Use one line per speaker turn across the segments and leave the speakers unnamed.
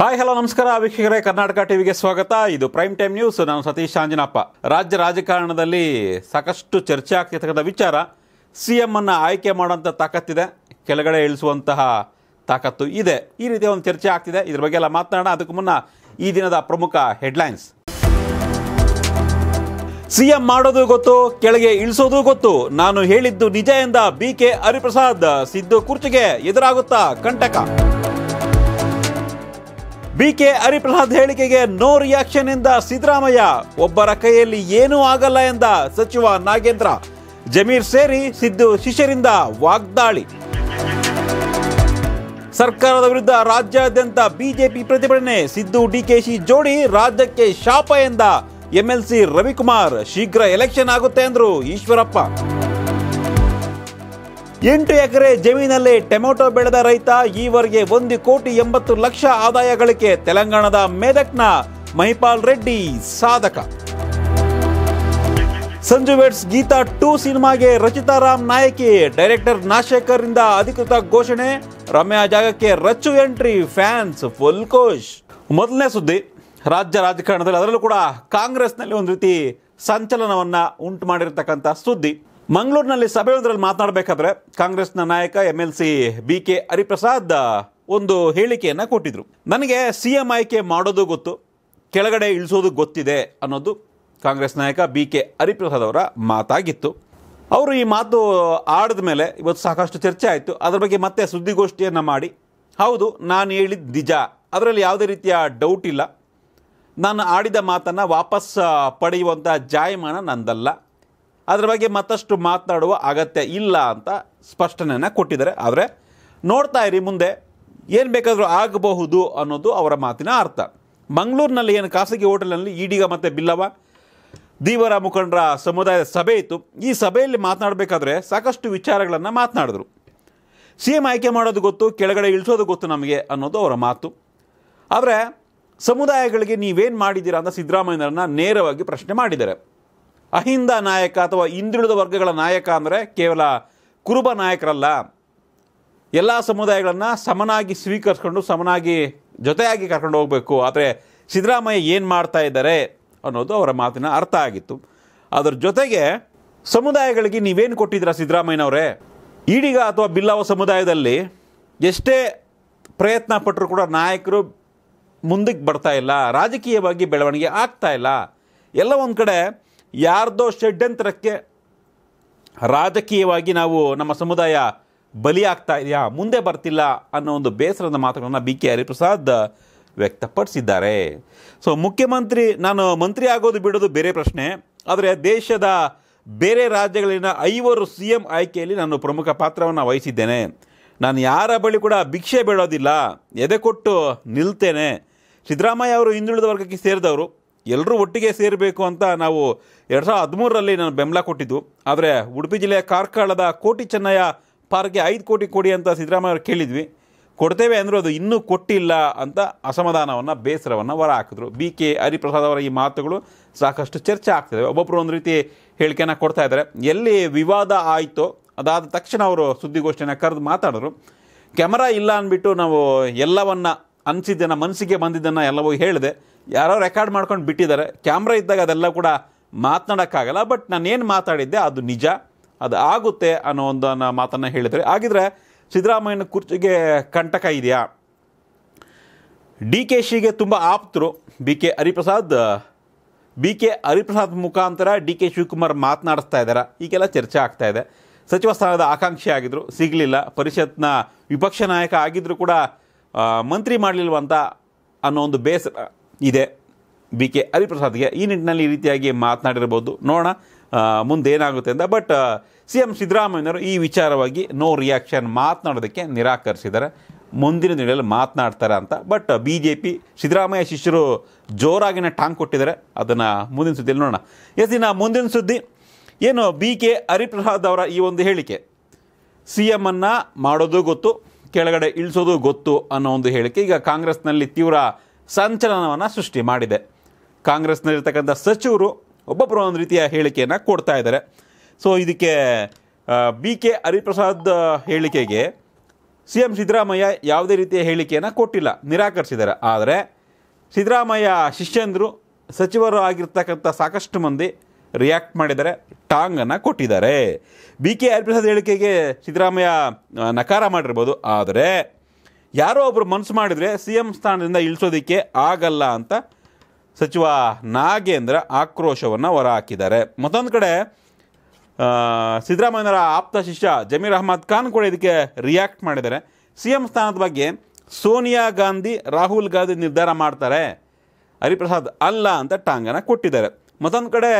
hi hello ನಮಸ್ಕಾರ ವೀಕ್ಷಕರೇ ಕರ್ನಾಟಕ ಟಿವಿಗೆ ಸ್ವಾಗತ ಇದು ಪ್ರೈಮ್ ಟೈಮ್ ನ್ಯೂಸ್ ನಾನು ಸತೀಶ್ ಆಂಜನಪ್ಪ ರಾಜ್ಯ ರಾಜಕಾರಣದಲ್ಲಿ ಸಾಕಷ್ಟು ಚರ್ಚೆ ಆಗ್ತಿರ್ತಕ್ಕಂಥ ವಿಚಾರ ಸಿ ಎಂ ಅನ್ನು ಆಯ್ಕೆ ಮಾಡುವಂಥ ತಾಕತ್ತಿದೆ ಕೆಳಗಡೆ ಇಳಿಸುವಂತಹ ತಾಕತ್ತು ಇದೆ ಈ ರೀತಿಯ ಒಂದು ಚರ್ಚೆ ಆಗ್ತಿದೆ ಇದ್ರ ಬಗ್ಗೆ ಎಲ್ಲ ಮಾತನಾಡೋಣ ಅದಕ್ಕೂ ಮುನ್ನ ಈ ದಿನದ ಪ್ರಮುಖ ಹೆಡ್ಲೈನ್ಸ್ ಸಿ ಎಂ ಮಾಡೋದು ಗೊತ್ತು ಕೆಳಗೆ ಇಳಿಸೋದು ಗೊತ್ತು ನಾನು ಹೇಳಿದ್ದು ನಿಜ ಎಂದ ಬಿ ಕೆ ಹರಿಪ್ರಸಾದ್ ಸಿದ್ದು ಕುರ್ಚಿಗೆ ಎದುರಾಗುತ್ತಾ ಕಂಟಕ ಬಿಕೆ ಹರಿಪ್ರಸಾದ್ ಹೇಳಿಕೆಗೆ ನೋ ರಿಯಾಕ್ಷನ್ ಎಂದ ಸಿದ್ದರಾಮಯ್ಯ ಒಬ್ಬರ ಕೈಯಲ್ಲಿ ಏನೂ ಆಗಲ್ಲ ಎಂದ ಸಚಿವ ನಾಗೇಂದ್ರ ಜಮೀರ್ ಸೇರಿ ಸಿದ್ದು ಶಿಷ್ಯರಿಂದ ವಾಗ್ದಾಳಿ ಸರ್ಕಾರದ ವಿರುದ್ಧ ರಾಜ್ಯಾದ್ಯಂತ ಬಿಜೆಪಿ ಪ್ರತಿಭಟನೆ ಸಿದ್ದು ಡಿಕೆಶಿ ಜೋಡಿ ರಾಜ್ಯಕ್ಕೆ ಶಾಪ ಎಂದ ಎಂಎಲ್ಸಿ ರವಿಕುಮಾರ್ ಶೀಘ್ರ ಎಲೆಕ್ಷನ್ ಆಗುತ್ತೆ ಅಂದ್ರು ಈಶ್ವರಪ್ಪ ಎಂಟು ಎಕರೆ ಜಮೀನಲ್ಲಿ ಟೊಮೆಟೊ ಬೆಳೆದ ರೈತ ಈವರೆಗೆ ಒಂದು ಕೋಟಿ ಎಂಬತ್ತು ಲಕ್ಷ ಆದಾಯ ಗಳಿಕೆ ತೆಲಂಗಾಣದ ಮೇದಕ್ನ ಮಹಿಪಾಲ್ ರೆಡ್ಡಿ ಸಾಧಕ ಸಂಜು ವೆಟ್ಸ್ ಗೀತಾ ಟೂ ಸಿನಿಮಾಗೆ ರಚಿತಾ ರಾಮ್ ನಾಯಕಿ ಡೈರೆಕ್ಟರ್ ನಾಶೇಖರ್ ಇಂದ ಅಧಿಕೃತ ಘೋಷಣೆ ರಮ್ಯಾ ಜಾಗಕ್ಕೆ ರಚ್ಚು ಎಂಟ್ರಿ ಫ್ಯಾನ್ಸ್ ಫುಲ್ ಕೋಶ್ ಮೊದಲನೇ ಸುದ್ದಿ ರಾಜ್ಯ ರಾಜಕಾರಣದಲ್ಲಿ ಅದರಲ್ಲೂ ಕೂಡ ಕಾಂಗ್ರೆಸ್ನಲ್ಲಿ ಒಂದು ರೀತಿ ಸಂಚಲನವನ್ನು ಉಂಟು ಮಾಡಿರತಕ್ಕಂಥ ಸುದ್ದಿ ಮಂಗಳೂರಿನಲ್ಲಿ ಸಭೆಯೊಂದರಲ್ಲಿ ಮಾತನಾಡಬೇಕಾದ್ರೆ ಕಾಂಗ್ರೆಸ್ನ ನಾಯಕ M L C B K Hariprasad ಒಂದು ಹೇಳಿಕೆಯನ್ನು ಕೊಟ್ಟಿದ್ರು ನನಗೆ ಸಿ ಎಂ ಆಯ್ಕೆ ಮಾಡೋದು ಗೊತ್ತು ಕೆಳಗಡೆ ಇಳಿಸೋದು ಗೊತ್ತಿದೆ ಅನ್ನೋದು ಕಾಂಗ್ರೆಸ್ ನಾಯಕ ಬಿ ಕೆ ಹರಿಪ್ರಸಾದ್ ಅವರ ಮಾತಾಗಿತ್ತು ಅವರು ಈ ಮಾತು ಆಡಿದ ಮೇಲೆ ಇವತ್ತು ಸಾಕಷ್ಟು ಚರ್ಚೆ ಆಯಿತು ಅದರ ಬಗ್ಗೆ ಮತ್ತೆ ಸುದ್ದಿಗೋಷ್ಠಿಯನ್ನು ಮಾಡಿ ಹೌದು ನಾನು ಹೇಳಿದ ನಿಜ ಅದರಲ್ಲಿ ಯಾವುದೇ ರೀತಿಯ ಡೌಟ್ ಇಲ್ಲ ನಾನು ಆಡಿದ ಮಾತನ್ನು ವಾಪಸ್ ಪಡೆಯುವಂಥ ಜಾಯಮಾನ ನಂದಲ್ಲ ಅದರ ಬಗ್ಗೆ ಮತ್ತಷ್ಟು ಮಾತನಾಡುವ ಅಗತ್ಯ ಇಲ್ಲ ಅಂತ ಸ್ಪಷ್ಟನೆಯನ್ನು ಕೊಟ್ಟಿದ್ದಾರೆ ಆದರೆ ನೋಡ್ತಾ ಇರಿ ಮುಂದೆ ಏನು ಬೇಕಾದರೂ ಆಗಬಹುದು ಅನ್ನೋದು ಅವರ ಮಾತಿನ ಅರ್ಥ ಮಂಗಳೂರಿನಲ್ಲಿ ಏನು ಖಾಸಗಿ ಹೋಟೆಲ್ನಲ್ಲಿ ಈಡಿಗ ಮತ್ತು ಬಿಲ್ಲವ ದೀವರ ಮುಖಂಡರ ಸಮುದಾಯದ ಸಭೆ ಇತ್ತು ಈ ಸಭೆಯಲ್ಲಿ ಮಾತನಾಡಬೇಕಾದ್ರೆ ಸಾಕಷ್ಟು ವಿಚಾರಗಳನ್ನು ಮಾತನಾಡಿದ್ರು ಸಿ ಎಂ ಆಯ್ಕೆ ಮಾಡೋದು ಗೊತ್ತು ಕೆಳಗಡೆ ಇಳಿಸೋದು ಗೊತ್ತು ನಮಗೆ ಅನ್ನೋದು ಅವರ ಮಾತು ಆದರೆ ಸಮುದಾಯಗಳಿಗೆ ನೀವೇನು ಮಾಡಿದ್ದೀರಾ ಅಂತ ಸಿದ್ದರಾಮಯ್ಯನವರನ್ನ ನೇರವಾಗಿ ಪ್ರಶ್ನೆ ಮಾಡಿದ್ದಾರೆ ಅಹಿಂದ ನಾಯಕ ಅಥವಾ ಹಿಂದುಳಿದ ವರ್ಗಗಳ ನಾಯಕ ಅಂದರೆ ಕೇವಲ ಕುರುಬ ನಾಯಕರಲ್ಲ ಎಲ್ಲ ಸಮುದಾಯಗಳನ್ನು ಸಮನಾಗಿ ಸ್ವೀಕರಿಸ್ಕೊಂಡು ಸಮನಾಗಿ ಜೊತೆಯಾಗಿ ಕರ್ಕೊಂಡು ಹೋಗಬೇಕು ಆದರೆ ಸಿದ್ದರಾಮಯ್ಯ ಏನು ಮಾಡ್ತಾ ಇದ್ದಾರೆ ಅನ್ನೋದು ಅವರ ಮಾತಿನ ಅರ್ಥ ಆಗಿತ್ತು ಅದರ ಜೊತೆಗೆ ಸಮುದಾಯಗಳಿಗೆ ನೀವೇನು ಕೊಟ್ಟಿದ್ದೀರಾ ಸಿದ್ದರಾಮಯ್ಯನವರೇ ಈಡಿಗ ಅಥವಾ ಬಿಲ್ಲಾವ ಸಮುದಾಯದಲ್ಲಿ ಎಷ್ಟೇ ಪ್ರಯತ್ನ ಪಟ್ಟರು ಕೂಡ ನಾಯಕರು ಮುಂದಕ್ಕೆ ಬರ್ತಾ ಇಲ್ಲ ರಾಜಕೀಯವಾಗಿ ಬೆಳವಣಿಗೆ ಆಗ್ತಾ ಇಲ್ಲ ಎಲ್ಲ ಒಂದು ಕಡೆ ಯಾರ್ದೋ ಷಡ್ಯಂತ್ರಕ್ಕೆ ರಾಜಕೀಯವಾಗಿ ನಾವು ನಮ್ಮ ಸಮುದಾಯ ಬಲಿಯಾಗ್ತಾ ಇದೆಯಾ ಮುಂದೆ ಬರ್ತಿಲ್ಲ ಅನ್ನೋ ಒಂದು ಬೇಸರದ ಮಾತುಗಳನ್ನು ಬಿ ಕೆ ಹರಿಪ್ರಸಾದ್ ವ್ಯಕ್ತಪಡಿಸಿದ್ದಾರೆ ಸೊ ಮುಖ್ಯಮಂತ್ರಿ ನಾನು ಮಂತ್ರಿ ಆಗೋದು ಬಿಡೋದು ಬೇರೆ ಪ್ರಶ್ನೆ ಆದರೆ ದೇಶದ ಬೇರೆ ರಾಜ್ಯಗಳಲ್ಲಿನ ಐವರು ಸಿ ಎಂ ಆಯ್ಕೆಯಲ್ಲಿ ನಾನು ಪ್ರಮುಖ ಪಾತ್ರವನ್ನು ವಹಿಸಿದ್ದೇನೆ ನಾನು ಯಾರ ಬಳಿ ಕೂಡ ಭಿಕ್ಷೆ ಬೇಡೋದಿಲ್ಲ ಎದೆ ಕೊಟ್ಟು ನಿಲ್ತೇನೆ ಸಿದ್ದರಾಮಯ್ಯ ಅವರು ಹಿಂದುಳಿದ ವರ್ಗಕ್ಕೆ ಸೇರಿದವರು ಎಲ್ಲರೂ ಒಟ್ಟಿಗೆ ಸೇರಬೇಕು ಅಂತ ನಾವು ಎರಡು ಸಾವಿರದ ಹದಿಮೂರರಲ್ಲಿ ನಾನು ಬೆಂಬಲ ಕೊಟ್ಟಿದ್ದು ಆದರೆ ಉಡುಪಿ ಜಿಲ್ಲೆಯ ಕಾರ್ಕಳದ ಕೋಟಿ ಚೆನ್ನಯ್ಯ ಪಾರ್ಕ್ಗೆ ಐದು ಕೋಟಿ ಕೊಡಿ ಅಂತ ಸಿದ್ದರಾಮಯ್ಯ ಕೇಳಿದ್ವಿ ಕೊಡ್ತೇವೆ ಅಂದರೂ ಅದು ಇನ್ನೂ ಕೊಟ್ಟಿಲ್ಲ ಅಂತ ಅಸಮಾಧಾನವನ್ನು ಬೇಸರವನ್ನು ಹೊರ ಹಾಕಿದ್ರು ಬಿ ಕೆ ಹರಿಪ್ರಸಾದ್ ಅವರ ಈ ಮಾತುಗಳು ಸಾಕಷ್ಟು ಚರ್ಚೆ ಆಗ್ತಿದೆ ಒಬ್ಬೊಬ್ಬರು ಒಂದು ರೀತಿ ಹೇಳಿಕೆನ ಕೊಡ್ತಾ ಇದ್ದಾರೆ ಎಲ್ಲಿ ವಿವಾದ ಆಯಿತು ಅದಾದ ತಕ್ಷಣ ಅವರು ಸುದ್ದಿಗೋಷ್ಠಿಯನ್ನು ಕರೆದು ಮಾತಾಡಿದ್ರು ಕ್ಯಾಮರಾ ಇಲ್ಲ ಅಂದ್ಬಿಟ್ಟು ನಾವು ಎಲ್ಲವನ್ನು ಅನಿಸಿದ್ದನ್ನು ಮನಸ್ಸಿಗೆ ಬಂದಿದ್ದನ್ನು ಎಲ್ಲವೂ ಹೇಳಿದೆ ಯಾರೋ ರೆಕಾರ್ಡ್ ಮಾಡ್ಕೊಂಡು ಬಿಟ್ಟಿದ್ದಾರೆ ಕ್ಯಾಮ್ರಾ ಇದ್ದಾಗ ಅದೆಲ್ಲ ಕೂಡ ಮಾತನಾಡೋಕ್ಕಾಗಲ್ಲ ಬಟ್ ನಾನೇನು ಮಾತಾಡಿದ್ದೆ ಅದು ನಿಜ ಅದು ಆಗುತ್ತೆ ಅನ್ನೋ ಒಂದು ಮಾತನ್ನು ಹೇಳಿದರೆ ಹಾಗಿದ್ರೆ ಸಿದ್ದರಾಮಯ್ಯನ ಕುರ್ಚಿಗೆ ಕಂಟಕ ಇದೆಯಾ ಡಿ ಕೆ ಶಿಗೆ ತುಂಬ ಆಪ್ತರು B K Hariprasad B K Hariprasad ಮುಖಾಂತರ ಡಿ ಕೆ ಶಿವಕುಮಾರ್ ಮಾತನಾಡಿಸ್ತಾ ಇದ್ದಾರೆ ಈಗೆಲ್ಲ ಚರ್ಚೆ ಆಗ್ತಾ ಇದೆ ಸಚಿವ ಸ್ಥಾನದ ಆಕಾಂಕ್ಷಿ ಆಗಿದ್ದರು ಸಿಗಲಿಲ್ಲ ಪರಿಷತ್ನ ವಿಪಕ್ಷ ನಾಯಕ ಆಗಿದ್ದರೂ ಕೂಡ ಮಂತ್ರಿ ಮಾಡಲಿಲ್ವಂತ ಅನ್ನೋ ಒಂದು ಬೇಸರ ಇದೆ ಬಿ ಕೆ ಹರಿಪ್ರಸಾದ್ಗೆ ಈ ನಿಟ್ಟಿನಲ್ಲಿ ಈ ರೀತಿಯಾಗಿ ಮಾತನಾಡಿರ್ಬೋದು ನೋಡೋಣ ಮುಂದೇನಾಗುತ್ತೆ ಅಂತ ಬಟ್ ಸಿ ಎಂ ಸಿದ್ದರಾಮಯ್ಯನವರು ಈ ವಿಚಾರವಾಗಿ ನೋ ರಿಯಾಕ್ಷನ್ ಮಾತನಾಡೋದಕ್ಕೆ ನಿರಾಕರಿಸಿದ್ದಾರೆ ಮುಂದಿನ ದಿನಗಳಲ್ಲಿ ಮಾತನಾಡ್ತಾರೆ ಅಂತ but B J P Siddaramaiah ಶಿಷ್ಯರು ಜೋರಾಗಿನ ಟಾಂಗ್ ಕೊಟ್ಟಿದ್ದಾರೆ ಅದನ್ನು ಮುಂದಿನ ಸುದ್ದಿಯಲ್ಲಿ ನೋಡೋಣ ಎಸ್ ದಿನ ಮುಂದಿನ ಸುದ್ದಿ ಏನು ಬಿ ಕೆ ಹರಿಪ್ರಸಾದ್ ಅವರ ಈ ಒಂದು ಹೇಳಿಕೆ ಸಿ ಎಮ್ಮನ್ನು ಮಾಡೋದು ಗೊತ್ತು ಕೆಳಗಡೆ ಇಳಿಸೋದು ಗೊತ್ತು ಅನ್ನೋ ಒಂದು ಹೇಳಿಕೆ ಈಗ ಕಾಂಗ್ರೆಸ್ನಲ್ಲಿ ತೀವ್ರ ಸಂಚಲನವನ್ನು ಸೃಷ್ಟಿ ಮಾಡಿದೆ ಕಾಂಗ್ರೆಸ್ನಲ್ಲಿರ್ತಕ್ಕಂಥ ಸಚಿವರು ಒಬ್ಬೊಬ್ಬರು ಒಂದು ರೀತಿಯ ಹೇಳಿಕೆಯನ್ನು ಕೊಡ್ತಾ ಇದ್ದಾರೆ ಸೊ ಇದಕ್ಕೆ ಬಿ ಕೆ ಹರಿಪ್ರಸಾದ್ ಹೇಳಿಕೆಗೆ ಸಿ ಎಂ ಸಿದ್ದರಾಮಯ್ಯ ಯಾವುದೇ ರೀತಿಯ ಹೇಳಿಕೆಯನ್ನು ಕೊಟ್ಟಿಲ್ಲ ನಿರಾಕರಿಸಿದ್ದಾರೆ ಆದರೆ ಸಿದ್ದರಾಮಯ್ಯ ಶಿಷ್ಯಂದರು ಸಚಿವರು ಆಗಿರ್ತಕ್ಕಂಥ ಸಾಕಷ್ಟು ಮಂದಿ ರಿಯಾಕ್ಟ್ ಮಾಡಿದ್ದಾರೆ ಟಾಂಗನ್ನು ಕೊಟ್ಟಿದ್ದಾರೆ ಬಿ ಕೆ ಹರಿಪ್ರಸಾದ್ ಹೇಳಿಕೆಗೆ ಸಿದ್ದರಾಮಯ್ಯ ನಕಾರ ಮಾಡಿರ್ಬೋದು ಆದರೆ ಯಾರೋ ಒಬ್ಬರು ಮನಸ್ಸು ಮಾಡಿದರೆ ಸಿ ಎಂ ಸ್ಥಾನದಿಂದ ಇಳಿಸೋದಕ್ಕೆ ಆಗಲ್ಲ ಅಂತ ಸಚಿವ ನಾಗೇಂದ್ರ ಆಕ್ರೋಶವನ್ನು ಹೊರಹಾಕಿದ್ದಾರೆ ಮತ್ತೊಂದು ಕಡೆ ಸಿದ್ದರಾಮಯ್ಯರ ಆಪ್ತ ಶಿಷ್ಯ ಜಮೀರ್ ಅಹಮದ್ ಖಾನ್ ಕೂಡ ಇದಕ್ಕೆ ರಿಯಾಕ್ಟ್ ಮಾಡಿದ್ದಾರೆ ಸಿ ಎಂ ಸ್ಥಾನದ ಬಗ್ಗೆ ಸೋನಿಯಾ ಗಾಂಧಿ ರಾಹುಲ್ ಗಾಂಧಿ ನಿರ್ಧಾರ ಮಾಡ್ತಾರೆ ಹರಿಪ್ರಸಾದ್ ಅಲ್ಲ ಅಂತ ಟಾಂಗನ ಕೊಟ್ಟಿದ್ದಾರೆ ಮತ್ತೊಂದು ಕಡೆ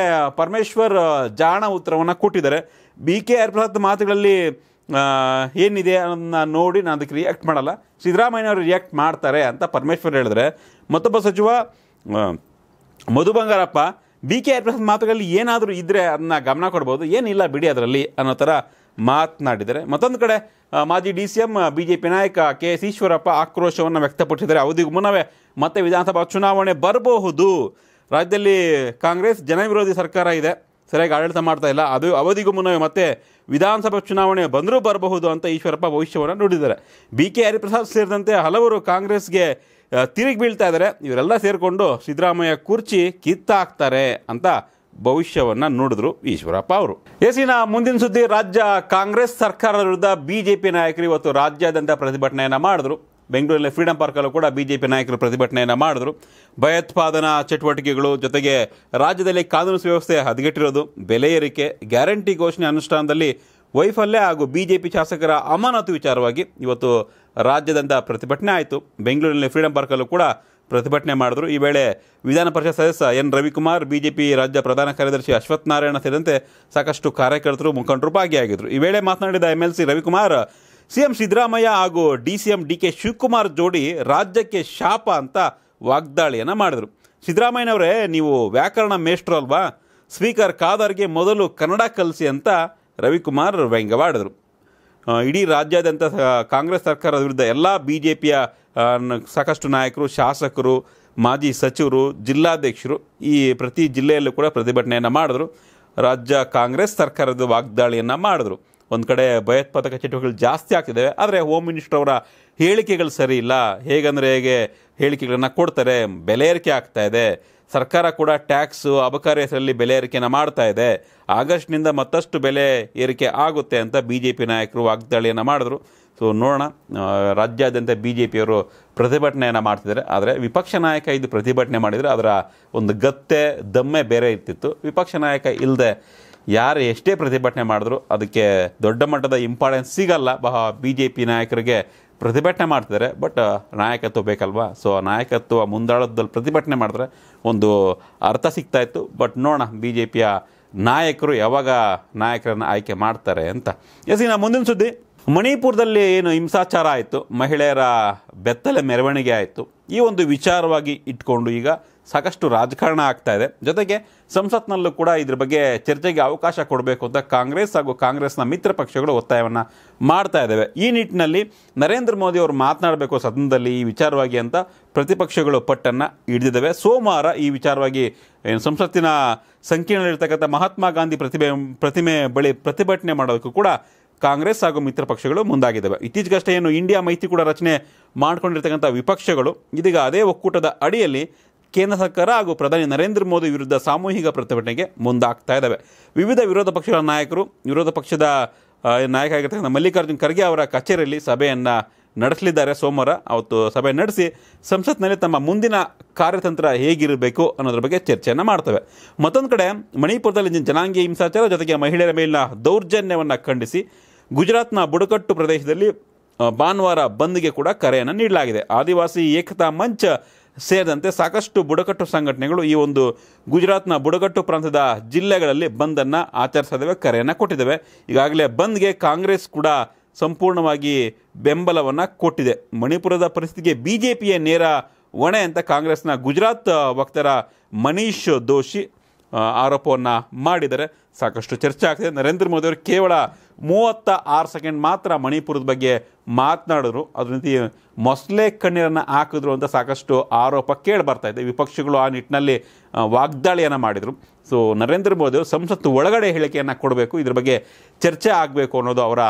ಪರಮೇಶ್ವರ್ ಜಾಣ ಉತ್ತರವನ್ನು ಕೊಟ್ಟಿದ್ದಾರೆ ಬಿ ಕೆ ಹರಿಪ್ರಸಾದ್ ಮಾತುಗಳಲ್ಲಿ ಏನಿದೆ ಅನ್ನೋದನ್ನ ನೋಡಿ ನಾನು ಅದಕ್ಕೆ ರಿಯಾಕ್ಟ್ ಮಾಡಲ್ಲ ಅವರು ರಿಯಾಕ್ಟ್ ಮಾಡ್ತಾರೆ ಅಂತ ಪರಮೇಶ್ವರ್ ಹೇಳಿದ್ರೆ ಮತ್ತೊಬ್ಬ ಸಚಿವ Madhu Bangarappa B K R ಮಾತುಗಳಲ್ಲಿ ಏನಾದರೂ ಇದ್ದರೆ ಅದನ್ನ ಗಮನ ಕೊಡ್ಬೋದು ಏನಿಲ್ಲ ಬಿಡಿ ಅದರಲ್ಲಿ ಅನ್ನೋ ಥರ ಮಾತನಾಡಿದರೆ ಮತ್ತೊಂದು ಕಡೆ ಮಾಜಿ D C M B J P ನಾಯಕ ಕೆ ಎಸ್ ಈಶ್ವರಪ್ಪ ಆಕ್ರೋಶವನ್ನು ವ್ಯಕ್ತಪಡಿಸಿದರೆ ಅವಧಿಗೂ ಮುನ್ನವೇ ಮತ್ತೆ ವಿಧಾನಸಭಾ ಚುನಾವಣೆ ಬರಬಹುದು ರಾಜ್ಯದಲ್ಲಿ ಕಾಂಗ್ರೆಸ್ ಜನವಿರೋಧಿ ಸರ್ಕಾರ ಇದೆ ಸರಿಯಾಗಿ ಆಡಳಿತ ಮಾಡ್ತಾ ಇಲ್ಲ ಅದು ಅವಧಿಗೂ ಮುನ್ನವೇ ಮತ್ತೆ ವಿಧಾನಸಭಾ ಚುನಾವಣೆ ಬಂದರೂ ಬರಬಹುದು ಅಂತ ಈಶ್ವರಪ್ಪ ಭವಿಷ್ಯವನ್ನು ನುಡಿದ್ದಾರೆ ಬಿ ಕೆ ಹರಿಪ್ರಸಾದ್ ಸೇರಿದಂತೆ ಹಲವರು ಕಾಂಗ್ರೆಸ್ಗೆ ತಿರುಗಿ ಬೀಳ್ತಾ ಇದ್ದಾರೆ ಇವರೆಲ್ಲ ಸೇರಿಕೊಂಡು ಸಿದ್ದರಾಮಯ್ಯ ಕುರ್ಚಿ ಕಿತ್ತಾಕ್ತಾರೆ ಅಂತ ಭವಿಷ್ಯವನ್ನು ನೋಡಿದ್ರು ಈಶ್ವರಪ್ಪ ಅವರು ಎಸಿನ ಮುಂದಿನ ಸುದ್ದಿ ರಾಜ್ಯ ಕಾಂಗ್ರೆಸ್ ಸರ್ಕಾರದ ವಿರುದ್ಧ ಬಿಜೆಪಿ ನಾಯಕರು ಇವತ್ತು ರಾಜ್ಯಾದ್ಯಂತ ಪ್ರತಿಭಟನೆಯನ್ನು ಮಾಡಿದ್ರು ಬೆಂಗಳೂರಲ್ಲಿ ಫ್ರೀಡಂ ಪಾರ್ಕಲ್ಲೂ ಕೂಡ ಬಿ ಜೆ ಪಿ ನಾಯಕರು ಪ್ರತಿಭಟನೆಯನ್ನು ಮಾಡಿದ್ರು ಭಯೋತ್ಪಾದನಾ ಚಟುವಟಿಕೆಗಳು ಜೊತೆಗೆ ರಾಜ್ಯದಲ್ಲಿ ಕಾನೂನು ಸುವ್ಯವಸ್ಥೆ ಹದಗೆಟ್ಟಿರೋದು ಬೆಲೆ ಏರಿಕೆ ಗ್ಯಾರಂಟಿ ಘೋಷಣೆ ಅನುಷ್ಠಾನದಲ್ಲಿ ವೈಫಲ್ಯ ಹಾಗೂ ಬಿ ಶಾಸಕರ ಅಮಾನತು ವಿಚಾರವಾಗಿ ಇವತ್ತು ರಾಜ್ಯದಂತ ಪ್ರತಿಭಟನೆ ಆಯಿತು ಬೆಂಗಳೂರಿನಲ್ಲಿ ಫ್ರೀಡಂ ಪಾರ್ಕಲ್ಲೂ ಕೂಡ ಪ್ರತಿಭಟನೆ ಮಾಡಿದ್ರು ಈ ವೇಳೆ ವಿಧಾನ ಪರಿಷತ್ ಸದಸ್ಯ ಎನ್ ರವಿಕುಮಾರ್ ಬಿಜೆಪಿ ರಾಜ್ಯ ಪ್ರಧಾನ ಕಾರ್ಯದರ್ಶಿ ಅಶ್ವತ್ಥನಾರಾಯಣ ನಾರಾಯಣ ಸೇರಿದಂತೆ ಸಾಕಷ್ಟು ಕಾರ್ಯಕರ್ತರು ಮುಖಂಡರು ಭಾಗಿಯಾಗಿದ್ದರು ಈ ವೇಳೆ ಮಾತನಾಡಿದ M L C Ravikumar CM Siddaramaiah ಹಾಗೂ D C M D K Shivakumar ಜೋಡಿ ರಾಜ್ಯಕ್ಕೆ ಶಾಪ ಅಂತ ವಾಗ್ದಾಳಿಯನ್ನು ಮಾಡಿದರು ಸಿದ್ದರಾಮಯ್ಯನವರೇ ನೀವು ವ್ಯಾಕರಣ ಮೇಷ್ಟ್ರು ಅಲ್ವಾ ಸ್ಪೀಕರ್ ಕಾದಾರ್ಗೆ ಮೊದಲು ಕನ್ನಡ ಕಲಿಸಿ ಅಂತ ರವಿಕುಮಾರ್ ವ್ಯಂಗ್ಯವಾಡಿದರು ಇಡೀ ರಾಜ್ಯಾದ್ಯಂತ ಕಾಂಗ್ರೆಸ್ ಸರ್ಕಾರದ ವಿರುದ್ಧ ಎಲ್ಲ ಬಿ ಜೆ ಪಿಯ ಸಾಕಷ್ಟು ನಾಯಕರು ಶಾಸಕರು ಮಾಜಿ ಸಚಿವರು ಜಿಲ್ಲಾಧ್ಯಕ್ಷರು ಈ ಪ್ರತಿ ಜಿಲ್ಲೆಯಲ್ಲೂ ಕೂಡ ಪ್ರತಿಭಟನೆಯನ್ನು ಮಾಡಿದ್ರು ರಾಜ್ಯ ಕಾಂಗ್ರೆಸ್ ಸರ್ಕಾರದ ವಾಗ್ದಾಳಿಯನ್ನು ಮಾಡಿದ್ರು ಒಂದು ಕಡೆ ಭಯೋತ್ಪಾದಕ ಚಟುವಟಿಕೆಗಳು ಜಾಸ್ತಿ ಆಗ್ತಿದ್ದಾವೆ ಆದರೆ ಹೋಮ್ ಮಿನಿಸ್ಟರ್ ಅವರ ಹೇಳಿಕೆಗಳು ಸರಿ ಇಲ್ಲ ಹೇಗಂದರೆ ಹೇಗೆ ಹೇಳಿಕೆಗಳನ್ನು ಕೊಡ್ತಾರೆ ಬೆಲೆ ಏರಿಕೆ ಆಗ್ತಾ ಇದೆ ಸರ್ಕಾರ ಕೂಡ ಟ್ಯಾಕ್ಸು ಅಬಕಾರಿ ಹೆಸರಲ್ಲಿ ಬೆಲೆ ಏರಿಕೆಯನ್ನು ಮಾಡ್ತಾ ಇದೆ ಆಗಸ್ಟ್ನಿಂದ ಮತ್ತಷ್ಟು ಬೆಲೆ ಏರಿಕೆ ಆಗುತ್ತೆ ಅಂತ ಬಿ ಜೆ ಪಿ ನಾಯಕರು ವಾಗ್ದಾಳಿಯನ್ನು ಮಾಡಿದ್ರು ಸೊ ನೋಡೋಣ ರಾಜ್ಯಾದ್ಯಂತ ಬಿ ಜೆ ಪಿಯವರು ಪ್ರತಿಭಟನೆಯನ್ನು ಮಾಡ್ತಿದ್ದಾರೆ ಆದರೆ ವಿಪಕ್ಷ ನಾಯಕ ಇದು ಪ್ರತಿಭಟನೆ ಮಾಡಿದರೆ ಅದರ ಒಂದು ಗತ್ತೆ ದಮ್ಮೆ ಬೇರೆ ಇರ್ತಿತ್ತು ವಿಪಕ್ಷ ನಾಯಕ ಇಲ್ಲದೆ ಯಾರು ಎಷ್ಟೇ ಪ್ರತಿಭಟನೆ ಮಾಡಿದ್ರು ಅದಕ್ಕೆ ದೊಡ್ಡ ಮಟ್ಟದ ಇಂಪಾರ್ಟೆನ್ಸ್ ಸಿಗಲ್ಲ ಬಹ ಬಿ ಜೆ ಪಿ ನಾಯಕರಿಗೆ ಪ್ರತಿಭಟನೆ ಮಾಡ್ತಿದ್ದಾರೆ ಬಟ್ ನಾಯಕತ್ವ ಬೇಕಲ್ವಾ ಸೊ ನಾಯಕತ್ವ ಮುಂದಾಳದಲ್ಲಿ ಪ್ರತಿಭಟನೆ ಮಾಡಿದ್ರೆ ಒಂದು ಅರ್ಥ ಇತ್ತು ಬಟ್ ನೋಡೋಣ ಬಿ ಜೆ ಪಿಯ ನಾಯಕರು ಯಾವಾಗ ನಾಯಕರನ್ನು ಆಯ್ಕೆ ಮಾಡ್ತಾರೆ ಅಂತ ಎಸ್ ಇನ್ನು ಮುಂದಿನ ಸುದ್ದಿ ಮಣಿಪುರದಲ್ಲಿ ಏನು ಹಿಂಸಾಚಾರ ಆಯಿತು ಮಹಿಳೆಯರ ಬೆತ್ತಲೆ ಮೆರವಣಿಗೆ ಆಯಿತು ಈ ಒಂದು ವಿಚಾರವಾಗಿ ಇಟ್ಕೊಂಡು ಈಗ ಸಾಕಷ್ಟು ರಾಜಕಾರಣ ಆಗ್ತಾ ಇದೆ ಜೊತೆಗೆ ಸಂಸತ್ನಲ್ಲೂ ಕೂಡ ಇದ್ರ ಬಗ್ಗೆ ಚರ್ಚೆಗೆ ಅವಕಾಶ ಕೊಡಬೇಕು ಅಂತ ಕಾಂಗ್ರೆಸ್ ಹಾಗೂ ಕಾಂಗ್ರೆಸ್ನ ಮಿತ್ರ ಪಕ್ಷಗಳು ಒತ್ತಾಯವನ್ನು ಮಾಡ್ತಾ ಇದ್ದಾವೆ ಈ ನಿಟ್ಟಿನಲ್ಲಿ ನರೇಂದ್ರ ಮೋದಿ ಅವರು ಮಾತನಾಡಬೇಕು ಸದನದಲ್ಲಿ ಈ ವಿಚಾರವಾಗಿ ಅಂತ ಪ್ರತಿಪಕ್ಷಗಳು ಪಟ್ಟನ್ನು ಹಿಡಿದಿದ್ದಾವೆ ಸೋಮವಾರ ಈ ವಿಚಾರವಾಗಿ ಸಂಸತ್ತಿನ ಸಂಕೀರ್ಣದಲ್ಲಿರ್ತಕ್ಕಂಥ ಮಹಾತ್ಮ ಗಾಂಧಿ ಪ್ರತಿಭೆ ಪ್ರತಿಮೆ ಬಳಿ ಪ್ರತಿಭಟನೆ ಮಾಡೋದಕ್ಕೂ ಕೂಡ ಕಾಂಗ್ರೆಸ್ ಹಾಗೂ ಮಿತ್ರ ಪಕ್ಷಗಳು ಮುಂದಾಗಿದ್ದಾವೆ ಇತ್ತೀಚೆಗಷ್ಟೇ ಏನು ಇಂಡಿಯಾ ಕೂಡ ರಚನೆ ಮಾಡಿಕೊಂಡಿರ್ತಕ್ಕಂಥ ವಿಪಕ್ಷಗಳು ಇದೀಗ ಅದೇ ಒಕ್ಕೂಟದ ಅಡಿಯಲ್ಲಿ ಕೇಂದ್ರ ಸರ್ಕಾರ ಹಾಗೂ ಪ್ರಧಾನಿ ನರೇಂದ್ರ ಮೋದಿ ವಿರುದ್ಧ ಸಾಮೂಹಿಕ ಪ್ರತಿಭಟನೆಗೆ ಮುಂದಾಗ್ತಾ ಇದ್ದಾವೆ ವಿವಿಧ ವಿರೋಧ ಪಕ್ಷಗಳ ನಾಯಕರು ವಿರೋಧ ಪಕ್ಷದ ನಾಯಕ ಆಗಿರ್ತಕ್ಕಂಥ ಮಲ್ಲಿಕಾರ್ಜುನ್ ಖರ್ಗೆ ಅವರ ಕಚೇರಿಯಲ್ಲಿ ಸಭೆಯನ್ನು ನಡೆಸಲಿದ್ದಾರೆ ಸೋಮವಾರ ಅವತ್ತು ಸಭೆ ನಡೆಸಿ ಸಂಸತ್ನಲ್ಲಿ ತಮ್ಮ ಮುಂದಿನ ಕಾರ್ಯತಂತ್ರ ಹೇಗಿರಬೇಕು ಅನ್ನೋದ್ರ ಬಗ್ಗೆ ಚರ್ಚೆಯನ್ನು ಮಾಡ್ತವೆ ಮತ್ತೊಂದು ಕಡೆ ಮಣಿಪುರದಲ್ಲಿ ಜನಾಂಗೀಯ ಹಿಂಸಾಚಾರ ಜೊತೆಗೆ ಮಹಿಳೆಯರ ಮೇಲಿನ ದೌರ್ಜನ್ಯವನ್ನು ಖಂಡಿಸಿ ಗುಜರಾತ್ನ ಬುಡಕಟ್ಟು ಪ್ರದೇಶದಲ್ಲಿ ಭಾನುವಾರ ಬಂದ್ಗೆ ಕೂಡ ಕರೆಯನ್ನು ನೀಡಲಾಗಿದೆ ಆದಿವಾಸಿ ಏಕತಾ ಮಂಚ ಸೇರಿದಂತೆ ಸಾಕಷ್ಟು ಬುಡಕಟ್ಟು ಸಂಘಟನೆಗಳು ಈ ಒಂದು ಗುಜರಾತ್ನ ಬುಡಕಟ್ಟು ಪ್ರಾಂತ್ಯದ ಜಿಲ್ಲೆಗಳಲ್ಲಿ ಬಂದನ್ನು ಆಚರಿಸಿದವೆ ಕರೆಯನ್ನು ಕೊಟ್ಟಿದ್ದಾವೆ ಈಗಾಗಲೇ ಬಂದ್ಗೆ ಕಾಂಗ್ರೆಸ್ ಕೂಡ ಸಂಪೂರ್ಣವಾಗಿ ಬೆಂಬಲವನ್ನು ಕೊಟ್ಟಿದೆ ಮಣಿಪುರದ ಪರಿಸ್ಥಿತಿಗೆ ಬಿ ಜೆ ಪಿಯ ನೇರ ಹೊಣೆ ಅಂತ ಕಾಂಗ್ರೆಸ್ನ ಗುಜರಾತ್ ವಕ್ತಾರ ಮನೀಶ್ ದೋಷಿ ಆರೋಪವನ್ನು ಮಾಡಿದರೆ ಸಾಕಷ್ಟು ಚರ್ಚೆ ಆಗ್ತಿದೆ ನರೇಂದ್ರ ಮೋದಿ ಅವರು ಕೇವಲ ಮೂವತ್ತ ಆರು ಸೆಕೆಂಡ್ ಮಾತ್ರ ಮಣಿಪುರದ ಬಗ್ಗೆ ಮಾತನಾಡಿದ್ರು ಅದರ ಮೊಸಲೆ ಕಣ್ಣೀರನ್ನು ಹಾಕಿದ್ರು ಅಂತ ಸಾಕಷ್ಟು ಆರೋಪ ಕೇಳಿ ಬರ್ತಾ ಇದೆ ವಿಪಕ್ಷಗಳು ಆ ನಿಟ್ಟಿನಲ್ಲಿ ವಾಗ್ದಾಳಿಯನ್ನು ಮಾಡಿದರು ಸೊ ನರೇಂದ್ರ ಮೋದಿ ಅವರು ಸಂಸತ್ತು ಒಳಗಡೆ ಹೇಳಿಕೆಯನ್ನು ಕೊಡಬೇಕು ಇದ್ರ ಬಗ್ಗೆ ಚರ್ಚೆ ಆಗಬೇಕು ಅನ್ನೋದು ಅವರ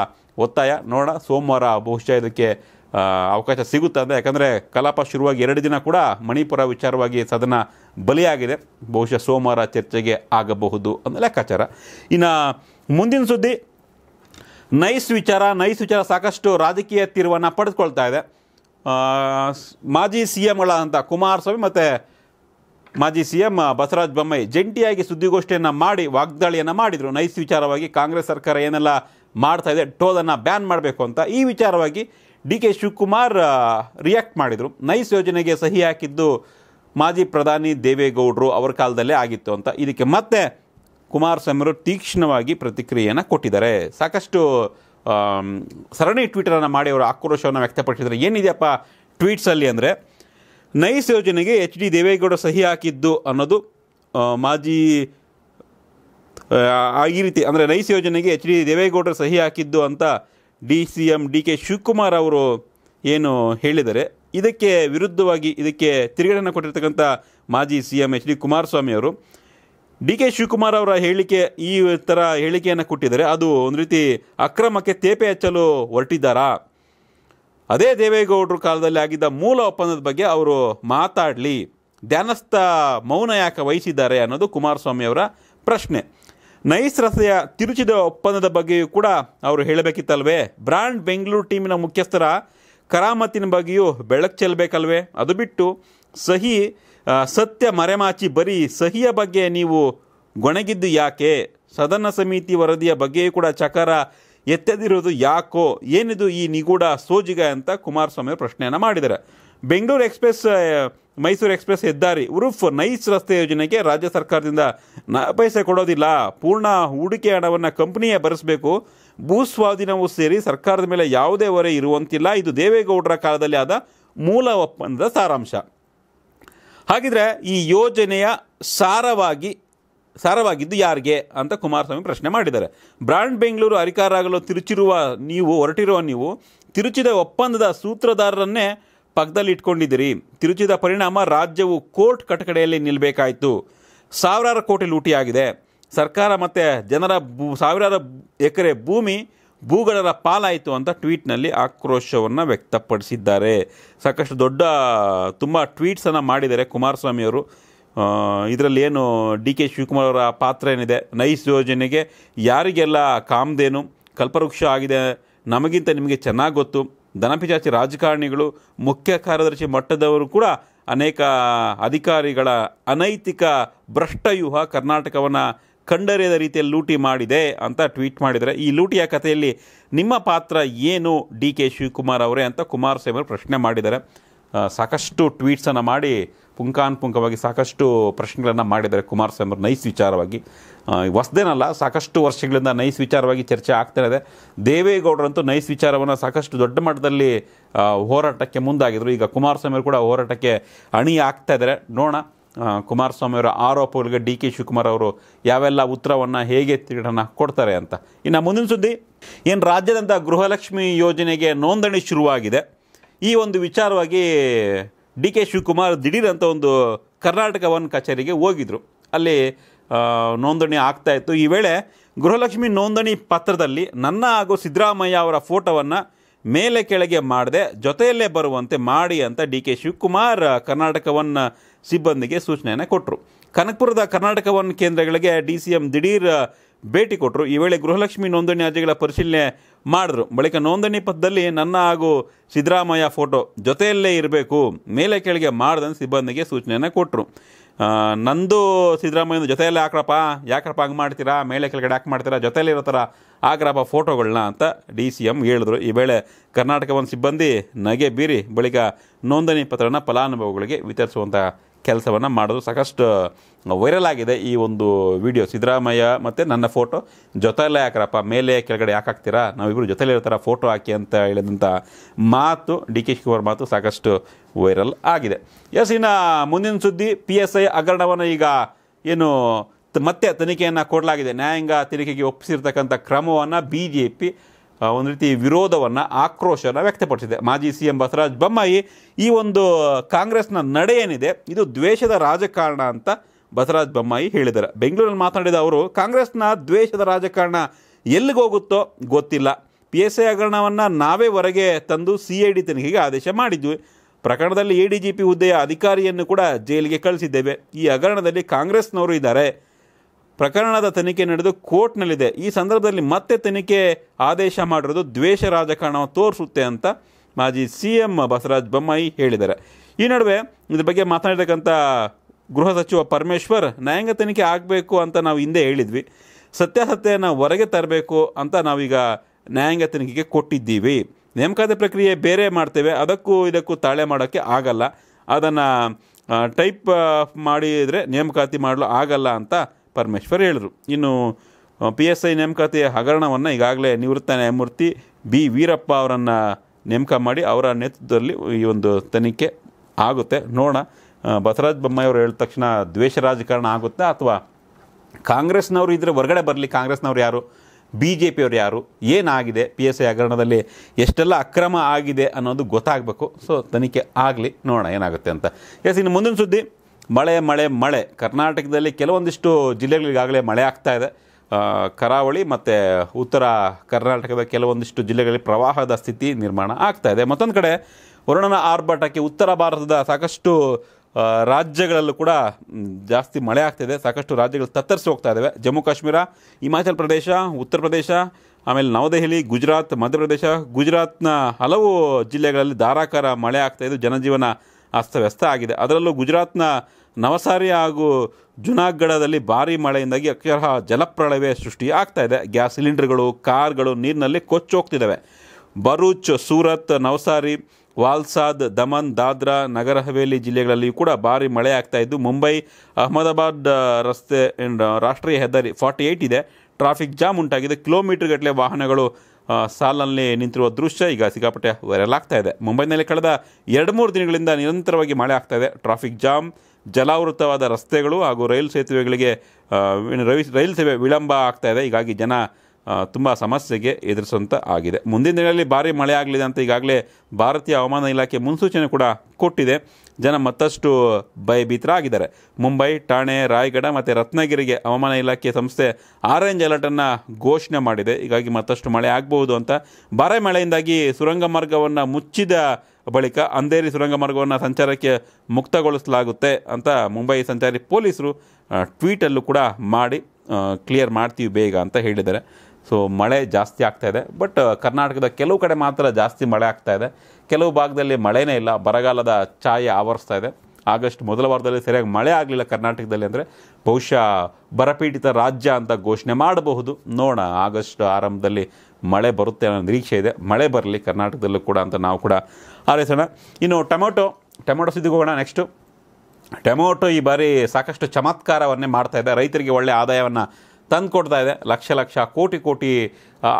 ಒತ್ತಾಯ ನೋಡೋಣ ಸೋಮವಾರ ಬಹುಶಃ ಇದಕ್ಕೆ ಅವಕಾಶ ಸಿಗುತ್ತೆ ಅಂದರೆ ಯಾಕಂದರೆ ಕಲಾಪ ಶುರುವಾಗಿ ಎರಡು ದಿನ ಕೂಡ ಮಣಿಪುರ ವಿಚಾರವಾಗಿ ಸದನ ಬಲಿಯಾಗಿದೆ ಬಹುಶಃ ಸೋಮವಾರ ಚರ್ಚೆಗೆ ಆಗಬಹುದು ಅನ್ನೋ ಲೆಕ್ಕಾಚಾರ ಇನ್ನು ಮುಂದಿನ ಸುದ್ದಿ ನೈಸ್ ವಿಚಾರ ನೈಸ್ ವಿಚಾರ ಸಾಕಷ್ಟು ರಾಜಕೀಯ ತೀರ್ವನ್ನು ಪಡೆದುಕೊಳ್ತಾ ಇದೆ ಮಾಜಿ ಸಿ ಎಂಗಳಾದಂಥ ಕುಮಾರಸ್ವಾಮಿ ಮತ್ತು ಮಾಜಿ ಸಿ ಎಂ ಬಸವರಾಜ ಬೊಮ್ಮಾಯಿ ಜಂಟಿಯಾಗಿ ಸುದ್ದಿಗೋಷ್ಠಿಯನ್ನು ಮಾಡಿ ವಾಗ್ದಾಳಿಯನ್ನು ಮಾಡಿದರು ನೈಸ್ ವಿಚಾರವಾಗಿ ಕಾಂಗ್ರೆಸ್ ಸರ್ಕಾರ ಏನೆಲ್ಲ ಮಾಡ್ತಾ ಇದೆ ಟೋಲನ್ನು ಬ್ಯಾನ್ ಮಾಡಬೇಕು ಅಂತ ಈ ವಿಚಾರವಾಗಿ ಡಿ ಕೆ ಶಿವಕುಮಾರ್ ರಿಯಾಕ್ಟ್ ಮಾಡಿದರು ನೈಸ್ ಯೋಜನೆಗೆ ಸಹಿ ಹಾಕಿದ್ದು ಮಾಜಿ ಪ್ರಧಾನಿ ದೇವೇಗೌಡರು ಅವರ ಕಾಲದಲ್ಲೇ ಆಗಿತ್ತು ಅಂತ ಇದಕ್ಕೆ ಮತ್ತೆ ಕುಮಾರಸ್ವಾಮಿಯವರು ತೀಕ್ಷ್ಣವಾಗಿ ಪ್ರತಿಕ್ರಿಯೆಯನ್ನು ಕೊಟ್ಟಿದ್ದಾರೆ ಸಾಕಷ್ಟು ಸರಣಿ ಟ್ವೀಟರನ್ನು ಮಾಡಿ ಅವರು ಆಕ್ರೋಶವನ್ನು ವ್ಯಕ್ತಪಡಿಸಿದ್ದಾರೆ ಏನಿದೆಯಪ್ಪ ಟ್ವೀಟ್ಸಲ್ಲಿ ಅಂದರೆ ನೈಸ್ ಯೋಜನೆಗೆ ಎಚ್ ಡಿ ದೇವೇಗೌಡ ಸಹಿ ಹಾಕಿದ್ದು ಅನ್ನೋದು ಮಾಜಿ ಈ ರೀತಿ ಅಂದರೆ ನೈಸ್ ಯೋಜನೆಗೆ ಎಚ್ ಡಿ ದೇವೇಗೌಡರು ಸಹಿ ಹಾಕಿದ್ದು ಅಂತ D C M D K Shivakumar ಅವರು ಏನು ಹೇಳಿದರೆ ಇದಕ್ಕೆ ವಿರುದ್ಧವಾಗಿ ಇದಕ್ಕೆ ತಿರುಗಡೆಯನ್ನು ಕೊಟ್ಟಿರ್ತಕ್ಕಂಥ ಮಾಜಿ C M H D Kumaraswamy ಅವರು ಡಿ ಕೆ ಶಿವಕುಮಾರ್ ಅವರ ಹೇಳಿಕೆ ಈ ಥರ ಹೇಳಿಕೆಯನ್ನು ಕೊಟ್ಟಿದ್ದಾರೆ ಅದು ಒಂದು ರೀತಿ ಅಕ್ರಮಕ್ಕೆ ತೇಪೆ ಹಚ್ಚಲು ಹೊರಟಿದ್ದಾರಾ ಅದೇ ದೇವೇಗೌಡರು ಕಾಲದಲ್ಲಿ ಆಗಿದ್ದ ಮೂಲ ಒಪ್ಪಂದದ ಬಗ್ಗೆ ಅವರು ಮಾತಾಡಲಿ ಧ್ಯಾನಸ್ಥ ಮೌನ ಯಾಕೆ ವಹಿಸಿದ್ದಾರೆ ಅನ್ನೋದು ಕುಮಾರಸ್ವಾಮಿ ಅವರ ಪ್ರಶ್ನೆ ನೈಸ್ ರಸ್ತೆಯ ತಿರುಚಿದ ಒಪ್ಪಂದದ ಬಗ್ಗೆಯೂ ಕೂಡ ಅವರು ಹೇಳಬೇಕಿತ್ತಲ್ವೇ ಬ್ರಾಂಡ್ ಬೆಂಗಳೂರು ಟೀಮಿನ ಮುಖ್ಯಸ್ಥರ ಕರಾಮತ್ತಿನ ಬಗ್ಗೆಯೂ ಬೆಳಕು ಚೆಲ್ಲಬೇಕಲ್ವೇ ಅದು ಬಿಟ್ಟು ಸಹಿ ಸತ್ಯ ಮರೆಮಾಚಿ ಬರೀ ಸಹಿಯ ಬಗ್ಗೆ ನೀವು ಗೊಣಗಿದ್ದು ಯಾಕೆ ಸದನ ಸಮಿತಿ ವರದಿಯ ಬಗ್ಗೆಯೂ ಕೂಡ ಚಕರ ಎತ್ತದಿರುವುದು ಯಾಕೋ ಏನಿದು ಈ ನಿಗೂಢ ಸೋಜಿಗ ಅಂತ ಕುಮಾರಸ್ವಾಮಿ ಪ್ರಶ್ನೆಯನ್ನು ಮಾಡಿದ್ದಾರೆ ಬೆಂಗಳೂರು ಎಕ್ಸ್ಪ್ರೆಸ್ ಮೈಸೂರು ಎಕ್ಸ್ಪ್ರೆಸ್ ಹೆದ್ದಾರಿ ಉರುಫ್ ನೈಸ್ ರಸ್ತೆ ಯೋಜನೆಗೆ ರಾಜ್ಯ ಸರ್ಕಾರದಿಂದ ನ ಪೈಸೆ ಕೊಡೋದಿಲ್ಲ ಪೂರ್ಣ ಹೂಡಿಕೆ ಹಣವನ್ನು ಕಂಪನಿಯೇ ಭರಿಸಬೇಕು ಭೂಸ್ವಾಧೀನವೂ ಸೇರಿ ಸರ್ಕಾರದ ಮೇಲೆ ಯಾವುದೇ ಹೊರೆ ಇರುವಂತಿಲ್ಲ ಇದು ದೇವೇಗೌಡರ ಕಾಲದಲ್ಲಿ ಆದ ಮೂಲ ಒಪ್ಪಂದದ ಸಾರಾಂಶ ಹಾಗಿದ್ರೆ ಈ ಯೋಜನೆಯ ಸಾರವಾಗಿ ಸಾರವಾಗಿದ್ದು ಯಾರಿಗೆ ಅಂತ ಕುಮಾರಸ್ವಾಮಿ ಪ್ರಶ್ನೆ ಮಾಡಿದ್ದಾರೆ ಬ್ರಾಂಡ್ ಬೆಂಗಳೂರು ಅಧಿಕಾರಾಗಲು ತಿರುಚಿರುವ ನೀವು ಹೊರಟಿರುವ ನೀವು ತಿರುಚಿದ ಒಪ್ಪಂದದ ಸೂತ್ರದಾರರನ್ನೇ ಪಕ್ಕದಲ್ಲಿ ಇಟ್ಕೊಂಡಿದ್ದೀರಿ ತಿರುಚಿದ ಪರಿಣಾಮ ರಾಜ್ಯವು ಕೋರ್ಟ್ ಕಟಕಡೆಯಲ್ಲಿ ನಿಲ್ಲಬೇಕಾಯಿತು ಸಾವಿರಾರು ಕೋಟಿ ಲೂಟಿಯಾಗಿದೆ ಸರ್ಕಾರ ಮತ್ತು ಜನರ ಸಾವಿರಾರು ಎಕರೆ ಭೂಮಿ ಭೂಗಡರ ಪಾಲಾಯಿತು ಅಂತ ಟ್ವೀಟ್ನಲ್ಲಿ ಆಕ್ರೋಶವನ್ನು ವ್ಯಕ್ತಪಡಿಸಿದ್ದಾರೆ ಸಾಕಷ್ಟು ದೊಡ್ಡ ತುಂಬ ಟ್ವೀಟ್ಸನ್ನು ಮಾಡಿದ್ದಾರೆ ಕುಮಾರಸ್ವಾಮಿಯವರು ಇದರಲ್ಲಿ ಏನು ಡಿ ಕೆ ಶಿವಕುಮಾರ್ ಅವರ ಪಾತ್ರ ಏನಿದೆ ನೈಸ್ ಯೋಜನೆಗೆ ಯಾರಿಗೆಲ್ಲ ಕಾಮ್ದೇನು ಕಲ್ಪವೃಕ್ಷ ಆಗಿದೆ ನಮಗಿಂತ ನಿಮಗೆ ಚೆನ್ನಾಗಿ ಗೊತ್ತು ದನಪಿಜಾತಿ ರಾಜಕಾರಣಿಗಳು ಮುಖ್ಯ ಕಾರ್ಯದರ್ಶಿ ಮಟ್ಟದವರು ಕೂಡ ಅನೇಕ ಅಧಿಕಾರಿಗಳ ಅನೈತಿಕ ಭ್ರಷ್ಟವ್ಯೂಹ ಕರ್ನಾಟಕವನ್ನು ಕಂಡರಿಯದ ರೀತಿಯಲ್ಲಿ ಲೂಟಿ ಮಾಡಿದೆ ಅಂತ ಟ್ವೀಟ್ ಮಾಡಿದರೆ ಈ ಲೂಟಿಯ ಕಥೆಯಲ್ಲಿ ನಿಮ್ಮ ಪಾತ್ರ ಏನು ಡಿ ಕೆ ಶಿವಕುಮಾರ್ ಅವರೇ ಅಂತ ಕುಮಾರಸ್ವಾಮಿ ಅವರು ಪ್ರಶ್ನೆ ಮಾಡಿದ್ದಾರೆ ಸಾಕಷ್ಟು ಟ್ವೀಟ್ಸನ್ನು ಮಾಡಿ ಪುಂಖಾನುಪುಂಖವಾಗಿ ಸಾಕಷ್ಟು ಪ್ರಶ್ನೆಗಳನ್ನು ಮಾಡಿದ್ದಾರೆ ಕುಮಾರಸ್ವಾಮಿ ಅವರು ನೈಸ್ ವಿಚಾರವಾಗಿ ಹೊಸದೇನಲ್ಲ ಸಾಕಷ್ಟು ವರ್ಷಗಳಿಂದ ನೈಸ್ ವಿಚಾರವಾಗಿ ಚರ್ಚೆ ಆಗ್ತಾ ಇದೆ ದೇವೇಗೌಡರಂತೂ ನೈಸ್ ವಿಚಾರವನ್ನು ಸಾಕಷ್ಟು ದೊಡ್ಡ ಮಟ್ಟದಲ್ಲಿ ಹೋರಾಟಕ್ಕೆ ಮುಂದಾಗಿದ್ದರು ಈಗ ಕುಮಾರಸ್ವಾಮಿ ಕೂಡ ಹೋರಾಟಕ್ಕೆ ಅಣಿ ಆಗ್ತಾ ಇದ್ದಾರೆ ನೋಡೋಣ ಕುಮಾರಸ್ವಾಮಿಯವರ ಆರೋಪಗಳಿಗೆ ಡಿ ಕೆ ಶಿವಕುಮಾರ್ ಅವರು ಯಾವೆಲ್ಲ ಉತ್ತರವನ್ನು ಹೇಗೆ ತಿರಡನ್ನು ಕೊಡ್ತಾರೆ ಅಂತ ಇನ್ನು ಮುಂದಿನ ಸುದ್ದಿ ಏನು ರಾಜ್ಯದಂಥ ಗೃಹಲಕ್ಷ್ಮಿ ಯೋಜನೆಗೆ ನೋಂದಣಿ ಶುರುವಾಗಿದೆ ಈ ಒಂದು ವಿಚಾರವಾಗಿ ಡಿ ಕೆ ಶಿವಕುಮಾರ್ ದಿಢೀರಂಥ ಒಂದು ಕರ್ನಾಟಕ ವನ್ ಕಚೇರಿಗೆ ಹೋಗಿದ್ದರು ಅಲ್ಲಿ ನೋಂದಣಿ ಆಗ್ತಾಯಿತ್ತು ಈ ವೇಳೆ ಗೃಹಲಕ್ಷ್ಮಿ ನೋಂದಣಿ ಪತ್ರದಲ್ಲಿ ನನ್ನ ಹಾಗೂ ಸಿದ್ದರಾಮಯ್ಯ ಅವರ ಫೋಟೋವನ್ನು ಮೇಲೆ ಕೆಳಗೆ ಮಾಡದೆ ಜೊತೆಯಲ್ಲೇ ಬರುವಂತೆ ಮಾಡಿ ಅಂತ ಡಿ ಕೆ ಶಿವಕುಮಾರ್ ಕರ್ನಾಟಕವನ್ನು ಸಿಬ್ಬಂದಿಗೆ ಸೂಚನೆಯನ್ನು ಕೊಟ್ಟರು ಕನಕಪುರದ ಕರ್ನಾಟಕ ವನ್ ಕೇಂದ್ರಗಳಿಗೆ ಡಿ ಸಿ ಎಂ ದಿಢೀರ್ ಭೇಟಿ ಕೊಟ್ಟರು ಈ ವೇಳೆ ಗೃಹಲಕ್ಷ್ಮಿ ನೋಂದಣಿ ಅರ್ಜಿಗಳ ಪರಿಶೀಲನೆ ಮಾಡಿದ್ರು ಬಳಿಕ ನೋಂದಣಿ ಪಥದಲ್ಲಿ ನನ್ನ ಹಾಗೂ ಸಿದ್ದರಾಮಯ್ಯ ಫೋಟೋ ಜೊತೆಯಲ್ಲೇ ಇರಬೇಕು ಮೇಲೆ ಕೆಳಗೆ ಮಾಡ್ದಂತ ಸಿಬ್ಬಂದಿಗೆ ಸೂಚನೆಯನ್ನು ಕೊಟ್ಟರು ನಂದು ಸಿದ್ದರಾಮಯ್ಯನ ಜೊತೆಯಲ್ಲೇ ಹಾಕ್ರಪ್ಪ ಯಾಕ್ರಪ್ಪ ಹಂಗೆ ಮಾಡ್ತೀರಾ ಮೇಲೆ ಕೆಳಗಡೆ ಯಾಕೆ ಮಾಡ್ತೀರಾ ಜೊತೆಯಲ್ಲೇ ಇರೋ ಥರ ಆಗ್ರಪ್ಪ ಫೋಟೋಗಳನ್ನ ಅಂತ ಡಿ ಸಿ ಎಂ ಹೇಳಿದ್ರು ಈ ವೇಳೆ ಕರ್ನಾಟಕ ಒಂದು ಸಿಬ್ಬಂದಿ ನಗೆ ಬೀರಿ ಬಳಿಕ ನೋಂದಣಿ ಪತ್ರನ ಫಲಾನುಭವಿಗಳಿಗೆ ವಿತರಿಸುವಂಥ ಕೆಲಸವನ್ನು ಮಾಡೋದು ಸಾಕಷ್ಟು ವೈರಲ್ ಆಗಿದೆ ಈ ಒಂದು ವಿಡಿಯೋ ಸಿದ್ದರಾಮಯ್ಯ ಮತ್ತು ನನ್ನ ಫೋಟೋ ಜೊತೆಯಲ್ಲೇ ಹಾಕ್ರಪ್ಪ ಮೇಲೆ ಕೆಳಗಡೆ ಯಾಕೆ ಹಾಕ್ತೀರಾ ನಾವಿಬ್ಬರು ಜೊತೆಯಲ್ಲಿ ಇರ್ತಾರ ಫೋಟೋ ಹಾಕಿ ಅಂತ ಹೇಳಿದಂಥ ಮಾತು ಡಿ ಕೆ ಶಿವರ್ ಮಾತು ಸಾಕಷ್ಟು ವೈರಲ್ ಆಗಿದೆ ಎಸ್ ಇನ್ನು ಮುಂದಿನ ಸುದ್ದಿ ಪಿ ಎಸ್ ಐ ಹಗರಣವನ್ನು ಈಗ ಏನು ಮತ್ತೆ ತನಿಖೆಯನ್ನು ಕೊಡಲಾಗಿದೆ ನ್ಯಾಯಾಂಗ ತನಿಖೆಗೆ ಒಪ್ಪಿಸಿರ್ತಕ್ಕಂಥ ಕ್ರಮವನ್ನು ಬಿ ಜೆ ಪಿ ಒಂದು ರೀತಿ ವಿರೋಧವನ್ನು ಆಕ್ರೋಶನ ವ್ಯಕ್ತಪಡಿಸಿದೆ ಮಾಜಿ ಸಿ ಎಂ ಬಸವರಾಜ ಬೊಮ್ಮಾಯಿ ಈ ಒಂದು ಕಾಂಗ್ರೆಸ್ನ ನಡೆ ಏನಿದೆ ಇದು ದ್ವೇಷದ ರಾಜಕಾರಣ ಅಂತ ಬಸವರಾಜ ಬೊಮ್ಮಾಯಿ ಹೇಳಿದ್ದಾರೆ ಬೆಂಗಳೂರಲ್ಲಿ ಮಾತನಾಡಿದ ಅವರು ಕಾಂಗ್ರೆಸ್ನ ದ್ವೇಷದ ರಾಜಕಾರಣ ಎಲ್ಲಿಗೋಗುತ್ತೋ ಗೊತ್ತಿಲ್ಲ ಪಿ ಎಸ್ ಐ ಹಗರಣವನ್ನು ನಾವೇ ಹೊರಗೆ ತಂದು ಸಿ ಐ ಡಿ ತನಿಖೆಗೆ ಆದೇಶ ಮಾಡಿದ್ವಿ ಪ್ರಕರಣದಲ್ಲಿ ಎ ಡಿ ಜಿ ಪಿ ಹುದ್ದೆಯ ಅಧಿಕಾರಿಯನ್ನು ಕೂಡ ಜೈಲಿಗೆ ಕಳಿಸಿದ್ದೇವೆ ಈ ಹಗರಣದಲ್ಲಿ ಕಾಂಗ್ರೆಸ್ನವರು ಇದ್ದಾರೆ ಪ್ರಕರಣದ ತನಿಖೆ ನಡೆದು ಕೋರ್ಟ್ನಲ್ಲಿದೆ ಈ ಸಂದರ್ಭದಲ್ಲಿ ಮತ್ತೆ ತನಿಖೆ ಆದೇಶ ಮಾಡಿರೋದು ದ್ವೇಷ ರಾಜಕಾರಣ ತೋರಿಸುತ್ತೆ ಅಂತ ಮಾಜಿ ಸಿ ಎಂ ಬಸವರಾಜ ಬೊಮ್ಮಾಯಿ ಹೇಳಿದ್ದಾರೆ ಈ ನಡುವೆ ಇದ್ರ ಬಗ್ಗೆ ಮಾತನಾಡಿರ್ತಕ್ಕಂಥ ಗೃಹ ಸಚಿವ ಪರಮೇಶ್ವರ್ ನ್ಯಾಯಾಂಗ ತನಿಖೆ ಆಗಬೇಕು ಅಂತ ನಾವು ಹಿಂದೆ ಹೇಳಿದ್ವಿ ಸತ್ಯಾಸತ್ಯನ ಹೊರಗೆ ತರಬೇಕು ಅಂತ ನಾವೀಗ ನ್ಯಾಯಾಂಗ ತನಿಖೆಗೆ ಕೊಟ್ಟಿದ್ದೀವಿ ನೇಮಕಾತಿ ಪ್ರಕ್ರಿಯೆ ಬೇರೆ ಮಾಡ್ತೇವೆ ಅದಕ್ಕೂ ಇದಕ್ಕೂ ತಾಳೆ ಮಾಡೋಕ್ಕೆ ಆಗಲ್ಲ ಅದನ್ನು ಟೈಪ್ ಮಾಡಿದರೆ ನೇಮಕಾತಿ ಮಾಡಲು ಆಗಲ್ಲ ಅಂತ ಪರಮೇಶ್ವರ್ ಹೇಳಿದರು ಇನ್ನು ಪಿ ಎಸ್ ಐ ನೇಮಕಾತಿಯ ಹಗರಣವನ್ನು ಈಗಾಗಲೇ ನಿವೃತ್ತ ನ್ಯಾಯಮೂರ್ತಿ ಬಿ ವೀರಪ್ಪ ಅವರನ್ನು ನೇಮಕ ಮಾಡಿ ಅವರ ನೇತೃತ್ವದಲ್ಲಿ ಈ ಒಂದು ತನಿಖೆ ಆಗುತ್ತೆ ನೋಡೋಣ ಬಸವರಾಜ ಬೊಮ್ಮಾಯಿ ಅವರು ಹೇಳಿದ ತಕ್ಷಣ ದ್ವೇಷ ರಾಜಕಾರಣ ಆಗುತ್ತಾ ಅಥವಾ ಕಾಂಗ್ರೆಸ್ನವರು ಇದ್ರೆ ಹೊರಗಡೆ ಬರಲಿ ಕಾಂಗ್ರೆಸ್ನವ್ರು ಯಾರು ಬಿ ಜೆ ಪಿಯವರು ಯಾರು ಏನಾಗಿದೆ ಪಿ ಎಸ್ ಐ ಹಗರಣದಲ್ಲಿ ಎಷ್ಟೆಲ್ಲ ಅಕ್ರಮ ಆಗಿದೆ ಅನ್ನೋದು ಗೊತ್ತಾಗಬೇಕು ಸೊ ತನಿಖೆ ಆಗಲಿ ನೋಡೋಣ ಏನಾಗುತ್ತೆ ಅಂತ ಎಸ್ ಇನ್ನು ಮುಂದಿನ ಸುದ್ದಿ ಮಳೆ ಮಳೆ ಮಳೆ ಕರ್ನಾಟಕದಲ್ಲಿ ಕೆಲವೊಂದಿಷ್ಟು ಜಿಲ್ಲೆಗಳಿಗಾಗಲೇ ಮಳೆ ಆಗ್ತಾ ಇದೆ ಕರಾವಳಿ ಮತ್ತು ಉತ್ತರ ಕರ್ನಾಟಕದ ಕೆಲವೊಂದಿಷ್ಟು ಜಿಲ್ಲೆಗಳಲ್ಲಿ ಪ್ರವಾಹದ ಸ್ಥಿತಿ ನಿರ್ಮಾಣ ಆಗ್ತಾ ಇದೆ ಮತ್ತೊಂದು ಕಡೆ ವರುಣನ ಆರ್ಭಟಕ್ಕೆ ಉತ್ತರ ಭಾರತದ ಸಾಕಷ್ಟು ರಾಜ್ಯಗಳಲ್ಲೂ ಕೂಡ ಜಾಸ್ತಿ ಮಳೆ ಇದೆ ಸಾಕಷ್ಟು ರಾಜ್ಯಗಳು ತತ್ತರಿಸಿ ಹೋಗ್ತಾ ಇದ್ದಾವೆ ಜಮ್ಮು ಕಾಶ್ಮೀರ ಹಿಮಾಚಲ ಪ್ರದೇಶ ಉತ್ತರ ಪ್ರದೇಶ ಆಮೇಲೆ ನವದೆಹಲಿ ಗುಜರಾತ್ ಮಧ್ಯಪ್ರದೇಶ ಗುಜರಾತ್ನ ಹಲವು ಜಿಲ್ಲೆಗಳಲ್ಲಿ ಧಾರಾಕಾರ ಮಳೆ ಆಗ್ತಾಯಿದ್ದು ಜನಜೀವನ ಅಸ್ತವ್ಯಸ್ತ ಆಗಿದೆ ಅದರಲ್ಲೂ ಗುಜರಾತ್ನ ನವಸಾರಿ ಹಾಗೂ ಜುನಾಗಢದಲ್ಲಿ ಭಾರಿ ಮಳೆಯಿಂದಾಗಿ ಅಕ್ಷರಹ ಜಲಪ್ರಳವೇ ಸೃಷ್ಟಿ ಆಗ್ತಾ ಇದೆ ಗ್ಯಾಸ್ ಸಿಲಿಂಡರ್ಗಳು ಕಾರ್ಗಳು ನೀರಿನಲ್ಲಿ ಕೊಚ್ಚೋಗ್ತಿದ್ದಾವೆ ಭರೂಚ್ ಸೂರತ್ ನವಸಾರಿ ವಾಲ್ಸಾದ್ ದಮನ್ ದಾದ್ರಾ ನಗರ ಹವೇಲಿ ಜಿಲ್ಲೆಗಳಲ್ಲಿಯೂ ಕೂಡ ಭಾರಿ ಮಳೆ ಆಗ್ತಾ ಇದ್ದು ಮುಂಬೈ ಅಹಮದಾಬಾದ್ ರಸ್ತೆ ರಾಷ್ಟ್ರೀಯ ಹೆದ್ದಾರಿ ಫಾರ್ಟಿ ಏಯ್ಟ್ ಇದೆ ಟ್ರಾಫಿಕ್ ಜಾಮ್ ಉಂಟಾಗಿದೆ ಕಿಲೋಮೀಟರ್ ಗಟ್ಟಲೆ ವಾಹನಗಳು ಸಾಲಲ್ಲಿ ನಿಂತಿರುವ ದೃಶ್ಯ ಈಗ ಸಿಕ್ಕಾಪಟ್ಟೆ ವೈರಲ್ ಆಗ್ತಾ ಇದೆ ಮುಂಬೈನಲ್ಲಿ ಕಳೆದ ಎರಡು ಮೂರು ದಿನಗಳಿಂದ ನಿರಂತರವಾಗಿ ಮಳೆ ಆಗ್ತಾ ಇದೆ ಟ್ರಾಫಿಕ್ ಜಾಮ್ ಜಲಾವೃತವಾದ ರಸ್ತೆಗಳು ಹಾಗೂ ರೈಲು ಸೇತುವೆಗಳಿಗೆ ರೈಲ್ ಸೇವೆ ವಿಳಂಬ ಆಗ್ತಾ ಇದೆ ಹೀಗಾಗಿ ಜನ ತುಂಬ ಸಮಸ್ಯೆಗೆ ಎದುರಿಸುವಂಥ ಆಗಿದೆ ಮುಂದಿನ ದಿನಗಳಲ್ಲಿ ಭಾರಿ ಮಳೆ ಆಗಲಿದೆ ಅಂತ ಈಗಾಗಲೇ ಭಾರತೀಯ ಹವಾಮಾನ ಇಲಾಖೆ ಮುನ್ಸೂಚನೆ ಕೂಡ ಕೊಟ್ಟಿದೆ ಜನ ಮತ್ತಷ್ಟು ಭಯಭೀತರಾಗಿದ್ದಾರೆ ಮುಂಬೈ ಠಾಣೆ ರಾಯಗಢ ಮತ್ತು ರತ್ನಗಿರಿಗೆ ಹವಾಮಾನ ಇಲಾಖೆ ಸಂಸ್ಥೆ ಆರೆಂಜ್ ಅಲರ್ಟನ್ನು ಘೋಷಣೆ ಮಾಡಿದೆ ಹೀಗಾಗಿ ಮತ್ತಷ್ಟು ಮಳೆ ಆಗಬಹುದು ಅಂತ ಭಾರಿ ಮಳೆಯಿಂದಾಗಿ ಸುರಂಗ ಮಾರ್ಗವನ್ನು ಮುಚ್ಚಿದ ಬಳಿಕ ಅಂಧೇರಿ ಸುರಂಗ ಮಾರ್ಗವನ್ನು ಸಂಚಾರಕ್ಕೆ ಮುಕ್ತಗೊಳಿಸಲಾಗುತ್ತೆ ಅಂತ ಮುಂಬೈ ಸಂಚಾರಿ ಪೊಲೀಸರು ಟ್ವೀಟಲ್ಲೂ ಕೂಡ ಮಾಡಿ ಕ್ಲಿಯರ್ ಮಾಡ್ತೀವಿ ಬೇಗ ಅಂತ ಹೇಳಿದ್ದಾರೆ ಸೊ ಮಳೆ ಜಾಸ್ತಿ ಆಗ್ತಾ ಇದೆ ಬಟ್ ಕರ್ನಾಟಕದ ಕೆಲವು ಕಡೆ ಮಾತ್ರ ಜಾಸ್ತಿ ಮಳೆ ಆಗ್ತಾ ಇದೆ ಕೆಲವು ಭಾಗದಲ್ಲಿ ಮಳೆನೇ ಇಲ್ಲ ಬರಗಾಲದ ಛಾಯೆ ಆವರಿಸ್ತಾ ಇದೆ ಆಗಸ್ಟ್ ಮೊದಲ ವಾರದಲ್ಲಿ ಸರಿಯಾಗಿ ಮಳೆ ಆಗಲಿಲ್ಲ ಕರ್ನಾಟಕದಲ್ಲಿ ಅಂದರೆ ಬಹುಶಃ ಬರಪೀಡಿತ ರಾಜ್ಯ ಅಂತ ಘೋಷಣೆ ಮಾಡಬಹುದು ನೋಡೋಣ ಆಗಸ್ಟ್ ಆರಂಭದಲ್ಲಿ ಮಳೆ ಬರುತ್ತೆ ಅನ್ನೋ ನಿರೀಕ್ಷೆ ಇದೆ ಮಳೆ ಬರಲಿ ಕರ್ನಾಟಕದಲ್ಲೂ ಕೂಡ ಅಂತ ನಾವು ಕೂಡ ಆರೈಸೋಣ ಇನ್ನು ಟೊಮೊಟೊ ಟೊಮೊಟೊ ಸಿದ್ದಿಗೆ ಹೋಗೋಣ ನೆಕ್ಸ್ಟು ಟೊಮೊಟೊ ಈ ಬಾರಿ ಸಾಕಷ್ಟು ಚಮತ್ಕಾರವನ್ನೇ ಮಾಡ್ತಾ ಇದೆ ರೈತರಿಗೆ ಒಳ್ಳೆಯ ಆದಾಯವನ್ನು ತಂದುಕೊಡ್ತಾ ಇದೆ ಲಕ್ಷ ಲಕ್ಷ ಕೋಟಿ ಕೋಟಿ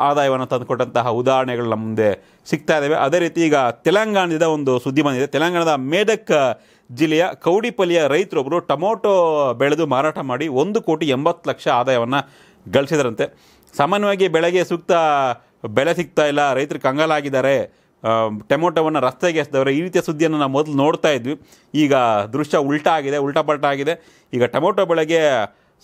ಆದಾಯವನ್ನು ತಂದುಕೊಟ್ಟಂತಹ ಉದಾಹರಣೆಗಳು ನಮ್ಮ ಮುಂದೆ ಸಿಗ್ತಾ ಇದ್ದಾವೆ ಅದೇ ರೀತಿ ಈಗ ತೆಲಂಗಾಣದಿಂದ ಒಂದು ಸುದ್ದಿ ಬಂದಿದೆ ತೆಲಂಗಾಣದ ಮೇಡಕ್ ಜಿಲ್ಲೆಯ ಕೌಡಿಪಲ್ಲಿಯ ರೈತರೊಬ್ಬರು ಟೊಮೊಟೊ ಬೆಳೆದು ಮಾರಾಟ ಮಾಡಿ ಒಂದು ಕೋಟಿ ಎಂಬತ್ತು ಲಕ್ಷ ಆದಾಯವನ್ನು ಗಳಿಸಿದರಂತೆ ಸಾಮಾನ್ಯವಾಗಿ ಬೆಳೆಗೆ ಸೂಕ್ತ ಬೆಲೆ ಸಿಗ್ತಾ ಇಲ್ಲ ರೈತರು ಕಂಗಾಲಾಗಿದ್ದಾರೆ ಟೊಮೊಟೊವನ್ನು ರಸ್ತೆಗೆ ಎಸ್ದವ್ರೆ ಈ ರೀತಿಯ ಸುದ್ದಿಯನ್ನು ನಾವು ಮೊದಲು ನೋಡ್ತಾ ಇದ್ವಿ ಈಗ ದೃಶ್ಯ ಉಲ್ಟಾ ಆಗಿದೆ ಉಲ್ಟಾಪಲ್ಟ ಆಗಿದೆ ಈಗ ಟೊಮೊಟೊ ಬೆಳೆಗೆ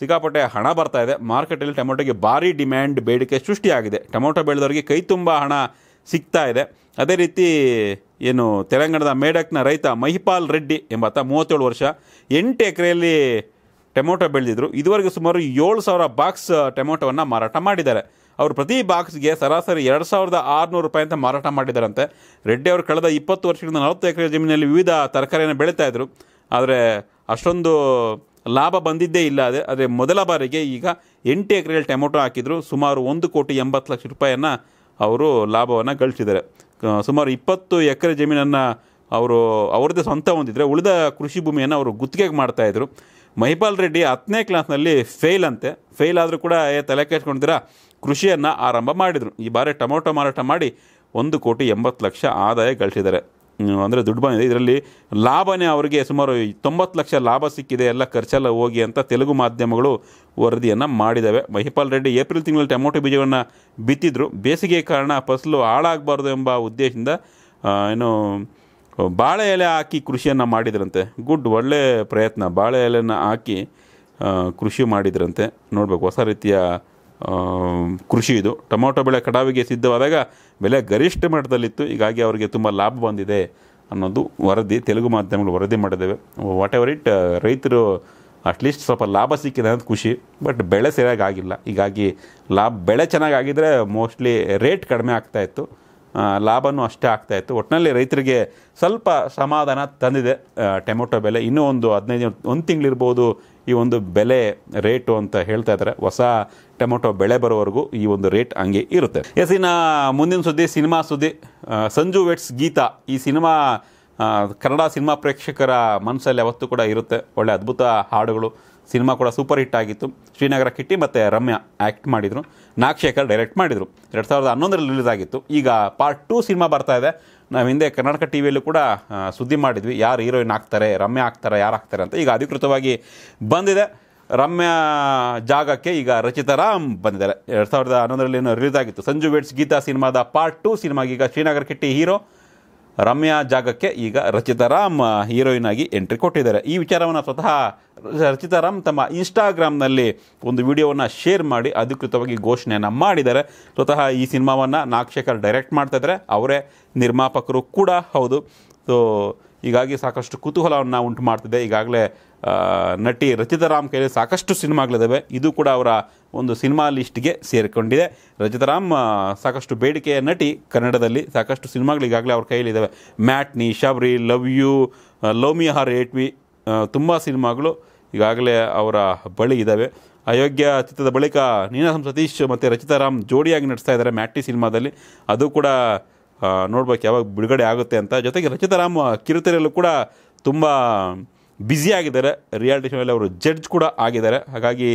ಸಿಕ್ಕಾಪಟ್ಟೆ ಹಣ ಬರ್ತಾ ಇದೆ ಮಾರ್ಕೆಟಲ್ಲಿ ಟೊಮೊಟೊಗೆ ಭಾರಿ ಡಿಮ್ಯಾಂಡ್ ಬೇಡಿಕೆ ಸೃಷ್ಟಿಯಾಗಿದೆ ಟೊಮೊಟೊ ಬೆಳೆದವರಿಗೆ ಕೈ ತುಂಬ ಹಣ ಸಿಗ್ತಾ ಇದೆ ಅದೇ ರೀತಿ ಏನು ತೆಲಂಗಾಣದ ಮೇಡಕ್ನ ರೈತ ಮಹಿಪಾಲ್ ರೆಡ್ಡಿ ಎಂಬತ್ತ ಮೂವತ್ತೇಳು ವರ್ಷ ಎಂಟು ಎಕರೆಯಲ್ಲಿ ಟೊಮೊಟೊ ಬೆಳೆದಿದ್ರು ಇದುವರೆಗೂ ಸುಮಾರು ಏಳು ಸಾವಿರ ಬಾಕ್ಸ್ ಟೊಮೊಟೊವನ್ನು ಮಾರಾಟ ಮಾಡಿದ್ದಾರೆ ಅವರು ಪ್ರತಿ ಬಾಕ್ಸ್ಗೆ ಸರಾಸರಿ ಎರಡು ಸಾವಿರದ ಆರುನೂರು ರೂಪಾಯಿ ಅಂತ ಮಾರಾಟ ಮಾಡಿದ್ದಾರಂತೆ ರೆಡ್ಡಿ ಅವರು ಕಳೆದ ಇಪ್ಪತ್ತು ವರ್ಷಗಳಿಂದ ನಲವತ್ತು ಎಕರೆ ಜಮೀನಲ್ಲಿ ವಿವಿಧ ತರಕಾರಿಯನ್ನು ಇದ್ದರು ಆದರೆ ಅಷ್ಟೊಂದು ಲಾಭ ಬಂದಿದ್ದೇ ಇಲ್ಲ ಅದೇ ಆದರೆ ಮೊದಲ ಬಾರಿಗೆ ಈಗ ಎಂಟು ಎಕರೆಯಲ್ಲಿ ಟೊಮೊಟೊ ಹಾಕಿದ್ರು ಸುಮಾರು ಒಂದು ಕೋಟಿ ಎಂಬತ್ತು ಲಕ್ಷ ರೂಪಾಯಿಯನ್ನು ಅವರು ಲಾಭವನ್ನು ಗಳಿಸಿದ್ದಾರೆ ಸುಮಾರು ಇಪ್ಪತ್ತು ಎಕರೆ ಜಮೀನನ್ನು ಅವರು ಅವ್ರದ್ದೇ ಸ್ವಂತ ಹೊಂದಿದ್ರೆ ಉಳಿದ ಕೃಷಿ ಭೂಮಿಯನ್ನು ಅವರು ಗುತ್ತಿಗೆಗೆ ಮಾಡ್ತಾಯಿದ್ರು ಮಹಿಪಾಲ್ ರೆಡ್ಡಿ ಹತ್ತನೇ ಕ್ಲಾಸ್ನಲ್ಲಿ ಫೇಲ್ ಅಂತೆ ಫೇಲ್ ಆದರೂ ಕೂಡ ತಲೆ ಕೆಡ್ಸ್ಕೊಂಡಿದ್ದೀರಾ ಕೃಷಿಯನ್ನು ಆರಂಭ ಮಾಡಿದರು ಈ ಬಾರಿ ಟೊಮೊಟೊ ಮಾರಾಟ ಮಾಡಿ ಒಂದು ಕೋಟಿ ಎಂಬತ್ತು ಲಕ್ಷ ಆದಾಯ ಗಳಿಸಿದ್ದಾರೆ ಅಂದರೆ ದುಡ್ಡು ಬಂದಿದೆ ಇದರಲ್ಲಿ ಲಾಭನೇ ಅವರಿಗೆ ಸುಮಾರು ತೊಂಬತ್ತು ಲಕ್ಷ ಲಾಭ ಸಿಕ್ಕಿದೆ ಎಲ್ಲ ಖರ್ಚೆಲ್ಲ ಹೋಗಿ ಅಂತ ತೆಲುಗು ಮಾಧ್ಯಮಗಳು ವರದಿಯನ್ನು ಮಾಡಿದ್ದಾವೆ ಮಹಿಪಾಲ್ ರೆಡ್ಡಿ ಏಪ್ರಿಲ್ ತಿಂಗಳಲ್ಲಿ ಟೊಮೊಟೊ ಬೀಜವನ್ನು ಬಿತ್ತಿದ್ರು ಬೇಸಿಗೆ ಕಾರಣ ಫಸಲು ಹಾಳಾಗಬಾರ್ದು ಎಂಬ ಉದ್ದೇಶದಿಂದ ಏನು ಬಾಳೆ ಎಲೆ ಹಾಕಿ ಕೃಷಿಯನ್ನು ಮಾಡಿದ್ರಂತೆ ಗುಡ್ ಒಳ್ಳೆ ಪ್ರಯತ್ನ ಬಾಳೆ ಎಲೆಯನ್ನು ಹಾಕಿ ಕೃಷಿ ಮಾಡಿದ್ರಂತೆ ನೋಡಬೇಕು ಹೊಸ ರೀತಿಯ ಕೃಷಿ ಇದು ಟೊಮೊಟೊ ಬೆಳೆ ಕಟಾವಿಗೆ ಸಿದ್ಧವಾದಾಗ ಬೆಲೆ ಗರಿಷ್ಠ ಮಟ್ಟದಲ್ಲಿತ್ತು ಹೀಗಾಗಿ ಅವರಿಗೆ ತುಂಬ ಲಾಭ ಬಂದಿದೆ ಅನ್ನೋದು ವರದಿ ತೆಲುಗು ಮಾಧ್ಯಮಗಳು ವರದಿ ಮಾಡಿದ್ದೇವೆ ವಾಟ್ ಎವರ್ ಇಟ್ ರೈತರು ಅಟ್ಲೀಸ್ಟ್ ಸ್ವಲ್ಪ ಲಾಭ ಸಿಕ್ಕಿದೆ ಅನ್ನೋದು ಖುಷಿ ಬಟ್ ಬೆಳೆ ಸರಿಯಾಗಿ ಆಗಿಲ್ಲ ಹೀಗಾಗಿ ಲಾಭ ಬೆಳೆ ಚೆನ್ನಾಗಾಗಿದ್ರೆ ಮೋಸ್ಟ್ಲಿ ರೇಟ್ ಕಡಿಮೆ ಆಗ್ತಾಯಿತ್ತು ಲಾಭವೂ ಅಷ್ಟೇ ಆಗ್ತಾಯಿತ್ತು ಒಟ್ಟಿನಲ್ಲಿ ರೈತರಿಗೆ ಸ್ವಲ್ಪ ಸಮಾಧಾನ ತಂದಿದೆ ಟೊಮೊಟೊ ಬೆಲೆ ಇನ್ನೂ ಒಂದು ಹದಿನೈದು ಒಂದು ತಿಂಗಳಿರ್ಬೋದು ಈ ಒಂದು ಬೆಲೆ ರೇಟು ಅಂತ ಹೇಳ್ತಾ ಇದ್ದಾರೆ ಹೊಸ ಟೊಮೊಟೊ ಬೆಳೆ ಬರೋವರೆಗೂ ಈ ಒಂದು ರೇಟ್ ಹಂಗೆ ಇರುತ್ತೆ ಎಸ್ ಇನ್ನು ಮುಂದಿನ ಸುದ್ದಿ ಸಿನಿಮಾ ಸುದ್ದಿ ಸಂಜು ವೆಟ್ಸ್ ಗೀತಾ ಈ ಸಿನಿಮಾ ಕನ್ನಡ ಸಿನಿಮಾ ಪ್ರೇಕ್ಷಕರ ಮನಸ್ಸಲ್ಲಿ ಅವತ್ತು ಕೂಡ ಇರುತ್ತೆ ಒಳ್ಳೆ ಅದ್ಭುತ ಹಾಡುಗಳು ಸಿನಿಮಾ ಕೂಡ ಸೂಪರ್ ಹಿಟ್ ಆಗಿತ್ತು ಶ್ರೀನಗರ ಕಿಟ್ಟಿ ಮತ್ತು ರಮ್ಯಾ ಆ್ಯಕ್ಟ್ ಮಾಡಿದರು ನಾಗಶೇಖರ್ ಡೈರೆಕ್ಟ್ ಮಾಡಿದರು ಎರಡು ಸಾವಿರದ ಹನ್ನೊಂದರಲ್ಲಿ ರಿಲೀಸ್ ಆಗಿತ್ತು ಈಗ ಪಾರ್ಟ್ ಟು ಸಿನಿಮಾ ಬರ್ತಾ ಇದೆ ನಾವು ಹಿಂದೆ ಕರ್ನಾಟಕ ಟಿ ವಿಯಲ್ಲೂ ಕೂಡ ಸುದ್ದಿ ಮಾಡಿದ್ವಿ ಯಾರು ಹೀರೋಯಿನ್ ಹಾಕ್ತಾರೆ ರಮ್ಯಾ ಹಾಕ್ತಾರೆ ಯಾರು ಹಾಕ್ತಾರೆ ಅಂತ ಈಗ ಅಧಿಕೃತವಾಗಿ ಬಂದಿದೆ ರಮ್ಯ ಜಾಗಕ್ಕೆ ಈಗ ರಚಿತಾ ರಾಮ್ ಬಂದಿದ್ದಾರೆ ಎರಡು ಸಾವಿರದ ಹನ್ನೊಂದರಲ್ಲಿ ಏನೋ ರಿಲೀಸ್ ಆಗಿತ್ತು ಸಂಜು ವೇಟ್ಸ್ ಗೀತಾ ಸಿನಿಮಾದ ಪಾರ್ಟ್ ಟು ಸಿನಿಮಾಗೆ ಈಗ ಶ್ರೀನಗರ್ ಕಿಟ್ಟಿ ಹೀರೋ ರಮ್ಯಾ ಜಾಗಕ್ಕೆ ಈಗ ರಚಿತಾ ರಾಮ್ ಹೀರೋಯಿನ್ ಆಗಿ ಎಂಟ್ರಿ ಕೊಟ್ಟಿದ್ದಾರೆ ಈ ವಿಚಾರವನ್ನು ಸ್ವತಃ ರಚಿತಾ ರಾಮ್ ತಮ್ಮ ಇನ್ಸ್ಟಾಗ್ರಾಮ್ನಲ್ಲಿ ಒಂದು ವಿಡಿಯೋವನ್ನು ಶೇರ್ ಮಾಡಿ ಅಧಿಕೃತವಾಗಿ ಘೋಷಣೆಯನ್ನು ಮಾಡಿದ್ದಾರೆ ಸ್ವತಃ ಈ ಸಿನಿಮಾವನ್ನು ನಾಗಶೇಖರ್ ಡೈರೆಕ್ಟ್ ಮಾಡ್ತಾ ಇದ್ದಾರೆ ಅವರೇ ನಿರ್ಮಾಪಕರು ಕೂಡ ಹೌದು ಸೊ ಹೀಗಾಗಿ ಸಾಕಷ್ಟು ಕುತೂಹಲವನ್ನು ಉಂಟು ಮಾಡ್ತಿದೆ ಈಗಾಗಲೇ ನಟಿ ರಾಮ್ ಕೈಲಿ ಸಾಕಷ್ಟು ಸಿನಿಮಾಗಳಿದ್ದಾವೆ ಇದು ಕೂಡ ಅವರ ಒಂದು ಸಿನಿಮಾ ಲಿಸ್ಟ್ಗೆ ಸೇರಿಕೊಂಡಿದೆ ರಾಮ್ ಸಾಕಷ್ಟು ಬೇಡಿಕೆಯ ನಟಿ ಕನ್ನಡದಲ್ಲಿ ಸಾಕಷ್ಟು ಈಗಾಗಲೇ ಅವ್ರ ಕೈಲಿದ್ದಾವೆ matinee Shabari love you love me or hate me ತುಂಬ ಸಿನಿಮಾಗಳು ಈಗಾಗಲೇ ಅವರ ಬಳಿ ಇದ್ದಾವೆ ಅಯೋಗ್ಯ ಚಿತ್ರದ ಬಳಿಕ ನೀನಾಸಂ ಸತೀಶ್ ಮತ್ತು ರಾಮ್ ಜೋಡಿಯಾಗಿ ನಡೆಸ್ತಾ ಇದ್ದಾರೆ ಮ್ಯಾಟ್ನಿ ಸಿನಿಮಾದಲ್ಲಿ ಅದು ಕೂಡ ನೋಡ್ಬೇಕು ಯಾವಾಗ ಬಿಡುಗಡೆ ಆಗುತ್ತೆ ಅಂತ ಜೊತೆಗೆ ರಾಮ್ ಕಿರುತೆರೆಯಲ್ಲೂ ಕೂಡ ತುಂಬ ಬ್ಯುಸಿ ರಿಯಾಲಿಟಿ ಶೋನಲ್ಲಿ ಅವರು ಜಡ್ಜ್ ಕೂಡ ಆಗಿದ್ದಾರೆ ಹಾಗಾಗಿ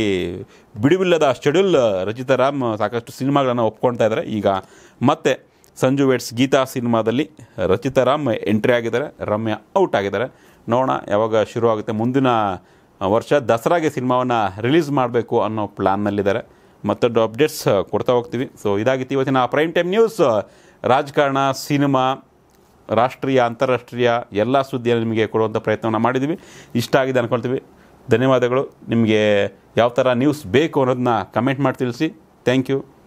ಬಿಡುವಿಲ್ಲದ ಶೆಡ್ಯೂಲ್ ರಚಿತಾ ರಾಮ್ ಸಾಕಷ್ಟು ಸಿನಿಮಾಗಳನ್ನು ಒಪ್ಕೊಳ್ತಾ ಇದ್ದಾರೆ ಈಗ ಮತ್ತೆ ಸಂಜು ವೇಟ್ಸ್ ಗೀತಾ ಸಿನಿಮಾದಲ್ಲಿ ರಚಿತಾ ರಾಮ್ ಎಂಟ್ರಿ ಆಗಿದ್ದಾರೆ ರಮ್ಯ ಔಟ್ ಆಗಿದ್ದಾರೆ ನೋಡೋಣ ಯಾವಾಗ ಶುರು ಆಗುತ್ತೆ ಮುಂದಿನ ವರ್ಷ ದಸರಾಗೆ ಸಿನಿಮಾವನ್ನು ರಿಲೀಸ್ ಮಾಡಬೇಕು ಅನ್ನೋ ಪ್ಲ್ಯಾನ್ನಲ್ಲಿದ್ದಾರೆ ಮತ್ತೊಂದು ಅಪ್ಡೇಟ್ಸ್ ಕೊಡ್ತಾ ಹೋಗ್ತೀವಿ ಸೊ ಇದಾಗಿತ್ತು ಇವತ್ತಿನ ಪ್ರೈಮ್ ಟೈಮ್ ನ್ಯೂಸ್ ರಾಜಕಾರಣ ಸಿನಿಮಾ ರಾಷ್ಟ್ರೀಯ ಅಂತಾರಾಷ್ಟ್ರೀಯ ಎಲ್ಲ ಸುದ್ದಿಯನ್ನು ನಿಮಗೆ ಕೊಡುವಂಥ ಪ್ರಯತ್ನವನ್ನು ಮಾಡಿದ್ದೀವಿ ಇಷ್ಟ ಆಗಿದೆ ಅಂದ್ಕೊಳ್ತೀವಿ ಧನ್ಯವಾದಗಳು ನಿಮಗೆ ಯಾವ ಥರ ನ್ಯೂಸ್ ಬೇಕು ಅನ್ನೋದನ್ನ ಕಮೆಂಟ್ ಮಾಡಿ ತಿಳಿಸಿ ಥ್ಯಾಂಕ್ ಯು